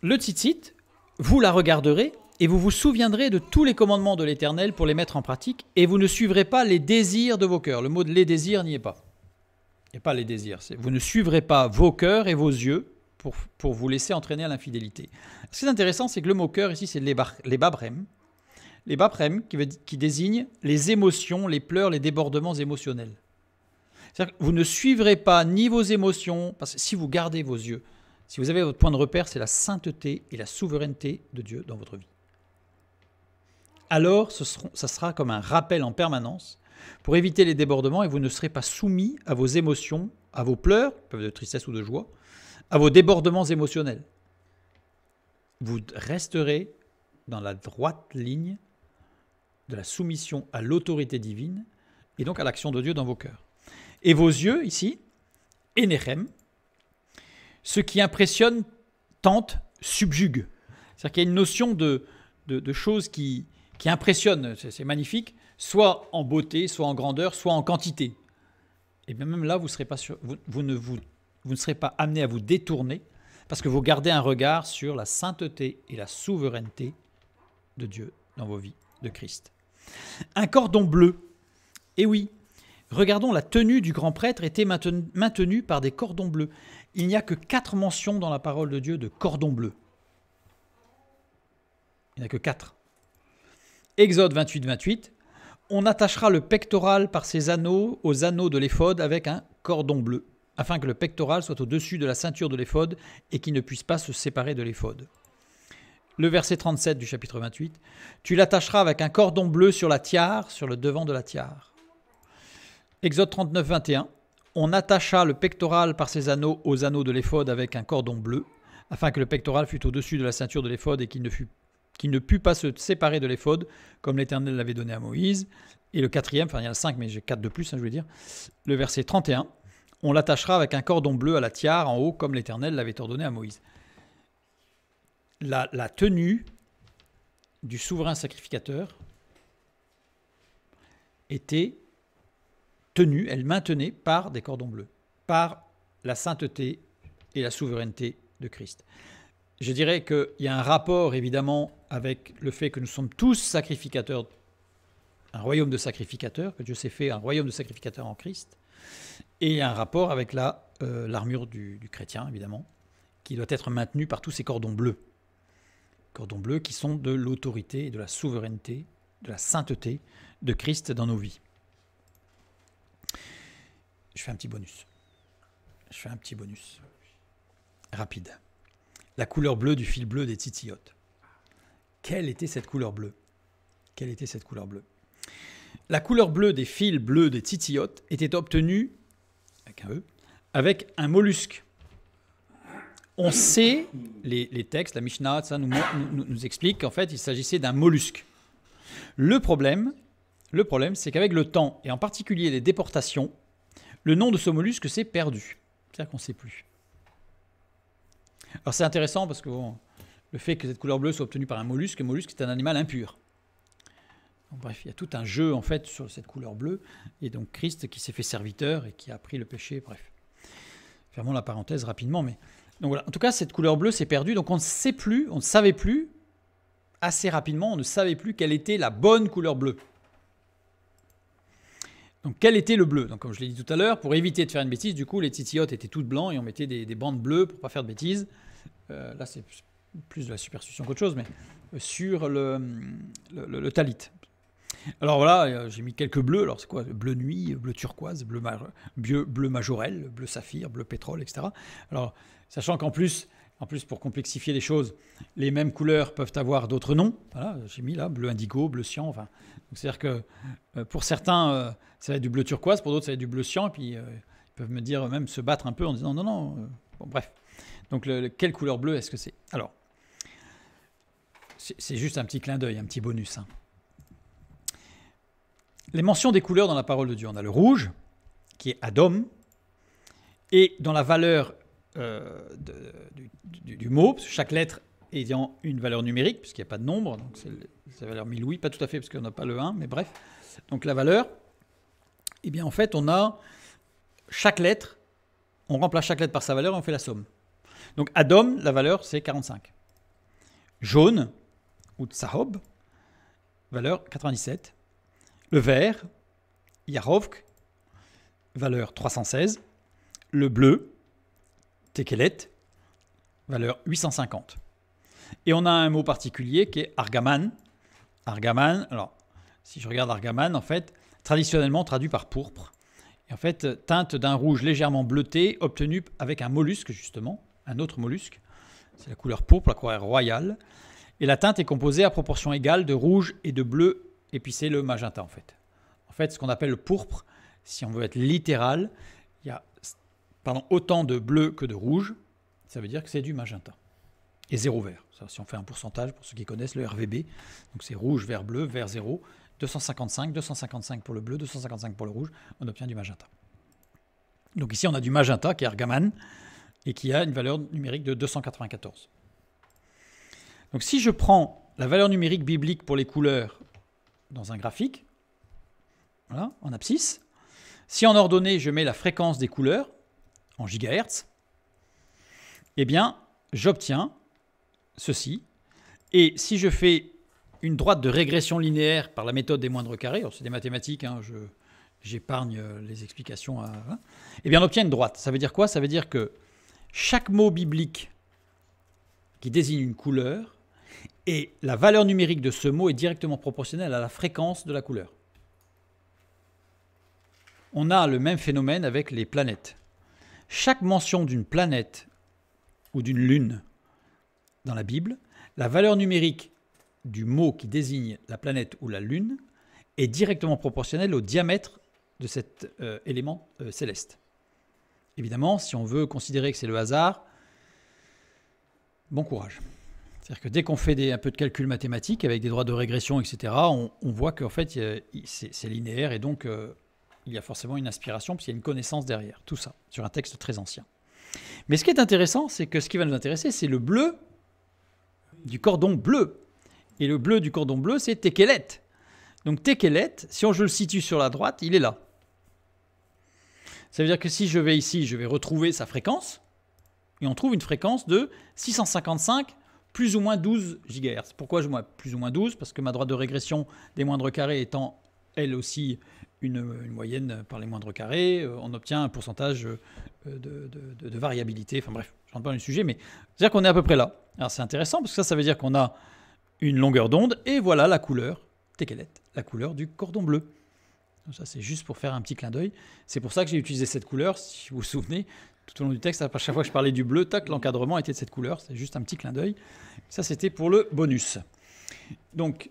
le tzitzit, vous la regarderez et vous vous souviendrez de tous les commandements de l'Éternel pour les mettre en pratique et vous ne suivrez pas les désirs de vos cœurs. Le mot de les désirs n'y est pas. Il n'y a pas les désirs. Vous ne suivrez pas vos cœurs et vos yeux pour, vous laisser entraîner à l'infidélité. Ce qui est intéressant, c'est que le mot cœur ici, c'est les, babrem. Les babrem qui, qui désigne les émotions, les pleurs, les débordements émotionnels. C'est-à-dire que vous ne suivrez pas ni vos émotions, parce que si vous gardez vos yeux, si vous avez votre point de repère, c'est la sainteté et la souveraineté de Dieu dans votre vie. Alors, ce ça sera comme un rappel en permanence pour éviter les débordements et vous ne serez pas soumis à vos émotions, à vos pleurs, peuvent de tristesse ou de joie, à vos débordements émotionnels. Vous resterez dans la droite ligne de la soumission à l'autorité divine et donc à l'action de Dieu dans vos cœurs. Et vos yeux, ici, Enechem, ce qui impressionne, tente, subjugue. C'est-à-dire qu'il y a une notion de, choses qui, qui impressionnent, c'est magnifique, soit en beauté, soit en grandeur, soit en quantité. Et même là, vous, serez pas vous ne vous vous ne serez pas amené à vous détourner, parce que vous gardez un regard sur la sainteté et la souveraineté de Dieu dans vos vies de Christ. Un cordon bleu. Eh oui, regardons, la tenue du grand prêtre était maintenue par des cordons bleus. Il n'y a que quatre mentions dans la parole de Dieu de cordon bleu. Il n'y en a que quatre. Exode 28, 28. On attachera le pectoral par ses anneaux aux anneaux de l'éphode avec un cordon bleu afin que le pectoral soit au-dessus de la ceinture de l'éphode et qu'il ne puisse pas se séparer de l'éphode. Le verset 37 du chapitre 28, Tu l'attacheras avec un cordon bleu sur la tiare, sur le devant de la tiare. Exode 39, 21, On attacha le pectoral par ses anneaux aux anneaux de l'éphode avec un cordon bleu, afin que le pectoral fût au-dessus de la ceinture de l'éphode et qu'il ne, fût, qu'il ne pût pas se séparer de l'éphode, comme l'Éternel l'avait donné à Moïse. Et le quatrième, enfin il y en a cinq, mais j'ai quatre de plus, hein, je veux dire. Le verset 31, on l'attachera avec un cordon bleu à la tiare en haut, comme l'Éternel l'avait ordonné à Moïse. La, tenue du souverain sacrificateur était tenue, elle maintenait par des cordons bleus, par la sainteté et la souveraineté de Christ. Je dirais qu'il y a un rapport évidemment avec le fait que nous sommes tous sacrificateurs, un royaume de sacrificateurs, que Dieu s'est fait un royaume de sacrificateurs en Christ, et a un rapport avec la, euh, l'armure du, chrétien, évidemment, qui doit être maintenue par tous ces cordons bleus. Cordons bleus qui sont de l'autorité et de la souveraineté, de la sainteté de Christ dans nos vies. Je fais un petit bonus. Je fais un petit bonus. Rapide. La couleur bleue du fil bleu des titillotes. Quelle était cette couleur bleue Quelle était cette couleur bleue La couleur bleue des fils bleus des titillotes était obtenue E, avec un mollusque. On sait, les, textes, la Mishnah, ça nous, nous, explique qu'en fait, il s'agissait d'un mollusque. Le problème, le problème c'est qu'avec le temps, et en particulier les déportations, le nom de ce mollusque s'est perdu. C'est-à-dire qu'on ne sait plus. Alors c'est intéressant parce que le fait que cette couleur bleue soit obtenue par un mollusque, mollusque est un animal impur. Bref, il y a tout un jeu en fait sur cette couleur bleue, et donc Christ qui s'est fait serviteur et qui a pris le péché, bref. Fermons la parenthèse rapidement, mais donc voilà. En tout cas, cette couleur bleue s'est perdue, donc on ne sait plus, on ne savait plus assez rapidement, on ne savait plus quelle était la bonne couleur bleue. Donc quel était le bleu Donc comme je l'ai dit tout à l'heure, pour éviter de faire une bêtise, du coup les titillotes étaient toutes blancs et on mettait des, bandes bleues pour pas faire de bêtises. Euh, là c'est plus de la superstition qu'autre chose, mais euh, sur le, le talit. Alors voilà, euh, j'ai mis quelques bleus. Alors c'est quoi Bleu nuit, bleu turquoise, bleu, bleu, bleu, majorel, bleu saphir, bleu pétrole, etc. Alors, sachant qu'en plus, en plus, pour complexifier les choses, les mêmes couleurs peuvent avoir d'autres noms. Voilà, j'ai mis là bleu indigo, bleu cyan. Enfin, c'est-à-dire que euh, pour certains, euh, ça va être du bleu turquoise, pour d'autres, ça va être du bleu cyan. Et puis, ils peuvent me dire même se battre un peu en disant non, non. Bon, bref. Donc, quelle couleur bleue est-ce que c'est Alors, c'est juste un petit clin d'œil, un petit bonus. Hein les mentions des couleurs dans la parole de Dieu. On a le rouge, qui est Adam, et dans la valeur euh, du, mot, chaque lettre ayant une valeur numérique, puisqu'il n'y a pas de nombre, donc c'est la valeur 1000 oui, pas tout à fait, parce qu'on n'a pas le 1, mais bref. Donc la valeur, eh bien en fait, on a chaque lettre, on remplace chaque lettre par sa valeur et on fait la somme. Donc Adam, la valeur, c'est 45. Jaune, ou Tsahob, valeur 97. Le vert, Yarovk, valeur 316. Le bleu, Tekelet, valeur 850. Et on a un mot particulier qui est Argaman. Argaman, alors si je regarde Argaman, en fait, traditionnellement traduit par pourpre. en fait, teinte d'un rouge légèrement bleuté, obtenue avec un mollusque justement, un autre mollusque. C'est la couleur pourpre, la couleur royale. Et la teinte est composée à proportion égale de rouge et de bleu et puis c'est le magenta en fait. En fait, ce qu'on appelle le pourpre, si on veut être littéral, il y a autant de bleu que de rouge, ça veut dire que c'est du magenta. Et zéro vert. si on fait un pourcentage, pour ceux qui connaissent le RVB, donc c'est rouge, vert, bleu, vert, zéro, 255, 255 pour le bleu, 255 pour le rouge, on obtient du magenta. Donc ici, on a du magenta qui est argamane et qui a une valeur numérique de 294. Donc si je prends la valeur numérique biblique pour les couleurs dans un graphique, en abscisse. Si en ordonnée, je mets la fréquence des couleurs en gigahertz, eh bien, j'obtiens ceci. Et si je fais une droite de régression linéaire par la méthode des moindres carrés, c'est des mathématiques, hein, j'épargne euh, les explications, hein, eh bien, on obtient une droite. Ça veut dire quoi Ça veut dire que chaque mot biblique qui désigne une couleur et la valeur numérique de ce mot est directement proportionnelle à la fréquence de la couleur. On a le même phénomène avec les planètes. Chaque mention d'une planète ou d'une lune dans la Bible, la valeur numérique du mot qui désigne la planète ou la lune est directement proportionnelle au diamètre de cet euh, élément euh, céleste. Évidemment, si on veut considérer que c'est le hasard, bon courage. C'est-à-dire que dès qu'on fait un peu de calcul mathématique avec des droits de régression, etc., on, voit qu'en fait, c'est linéaire et donc euh, il y a forcément une inspiration, puisqu'il y a une connaissance derrière, tout ça, sur un texte très ancien. Mais ce qui est intéressant, c'est que ce qui va nous intéresser, c'est le bleu du cordon bleu. Et le bleu du cordon bleu, c'est Tekelet. Donc Tekelet, si on, je le situe sur la droite, il est là. Ça veut dire que si je vais ici, je vais retrouver sa fréquence, et on trouve une fréquence de 655 plus ou moins 12 GHz. Pourquoi je vois plus ou moins 12 Parce que ma droite de régression des moindres carrés étant elle aussi une, moyenne par les moindres carrés, euh, on obtient un pourcentage euh, de, variabilité. Enfin bref, je rentre pas dans le sujet, mais c'est-à-dire qu'on est à peu près là. Alors c'est intéressant parce que ça, ça veut dire qu'on a une longueur d'onde et voilà la couleur est la couleur du cordon bleu. Ça, c'est juste pour faire un petit clin d'œil. C'est pour ça que j'ai utilisé cette couleur, si vous vous souvenez, tout au long du texte, à chaque fois que je parlais du bleu, tac, l'encadrement était de cette couleur. C'est juste un petit clin d'œil. Ça, c'était pour le bonus. Donc,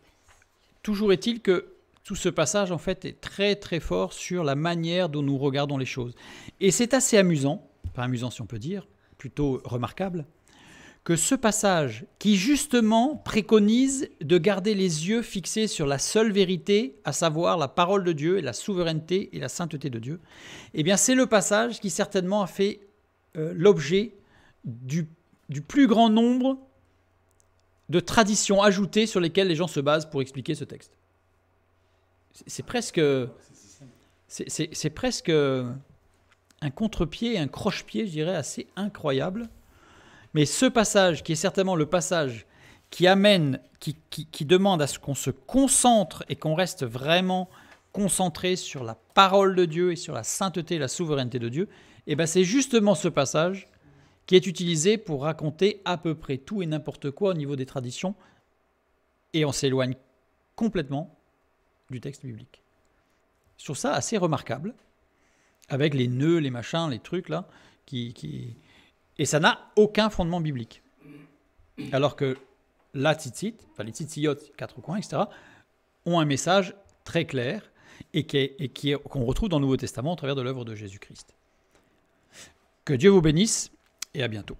toujours est-il que tout ce passage, en fait, est très très fort sur la manière dont nous regardons les choses. Et c'est assez amusant, pas amusant si on peut dire, plutôt remarquable, que ce passage, qui justement préconise de garder les yeux fixés sur la seule vérité, à savoir la parole de Dieu et la souveraineté et la sainteté de Dieu, eh bien c'est le passage qui certainement a fait euh, l'objet du, plus grand nombre de traditions ajoutées sur lesquelles les gens se basent pour expliquer ce texte. C'est presque, c'est presque un contre-pied, un croche-pied, je dirais, assez incroyable. Mais ce passage, qui est certainement le passage qui amène, qui, demande à ce qu'on se concentre et qu'on reste vraiment concentré sur la parole de Dieu et sur la sainteté et la souveraineté de Dieu, et eh ben c'est justement ce passage qui est utilisé pour raconter à peu près tout et n'importe quoi au niveau des traditions, et on s'éloigne complètement du texte biblique. Sur ça assez remarquable, avec les nœuds, les machins, les trucs là, qui, et ça n'a aucun fondement biblique. Alors que la tzitzit, enfin les titiotes, quatre coins, etc., ont un message très clair et qu'on qu'on retrouve dans le Nouveau Testament au travers de l'œuvre de Jésus-Christ. Que Dieu vous bénisse et à bientôt.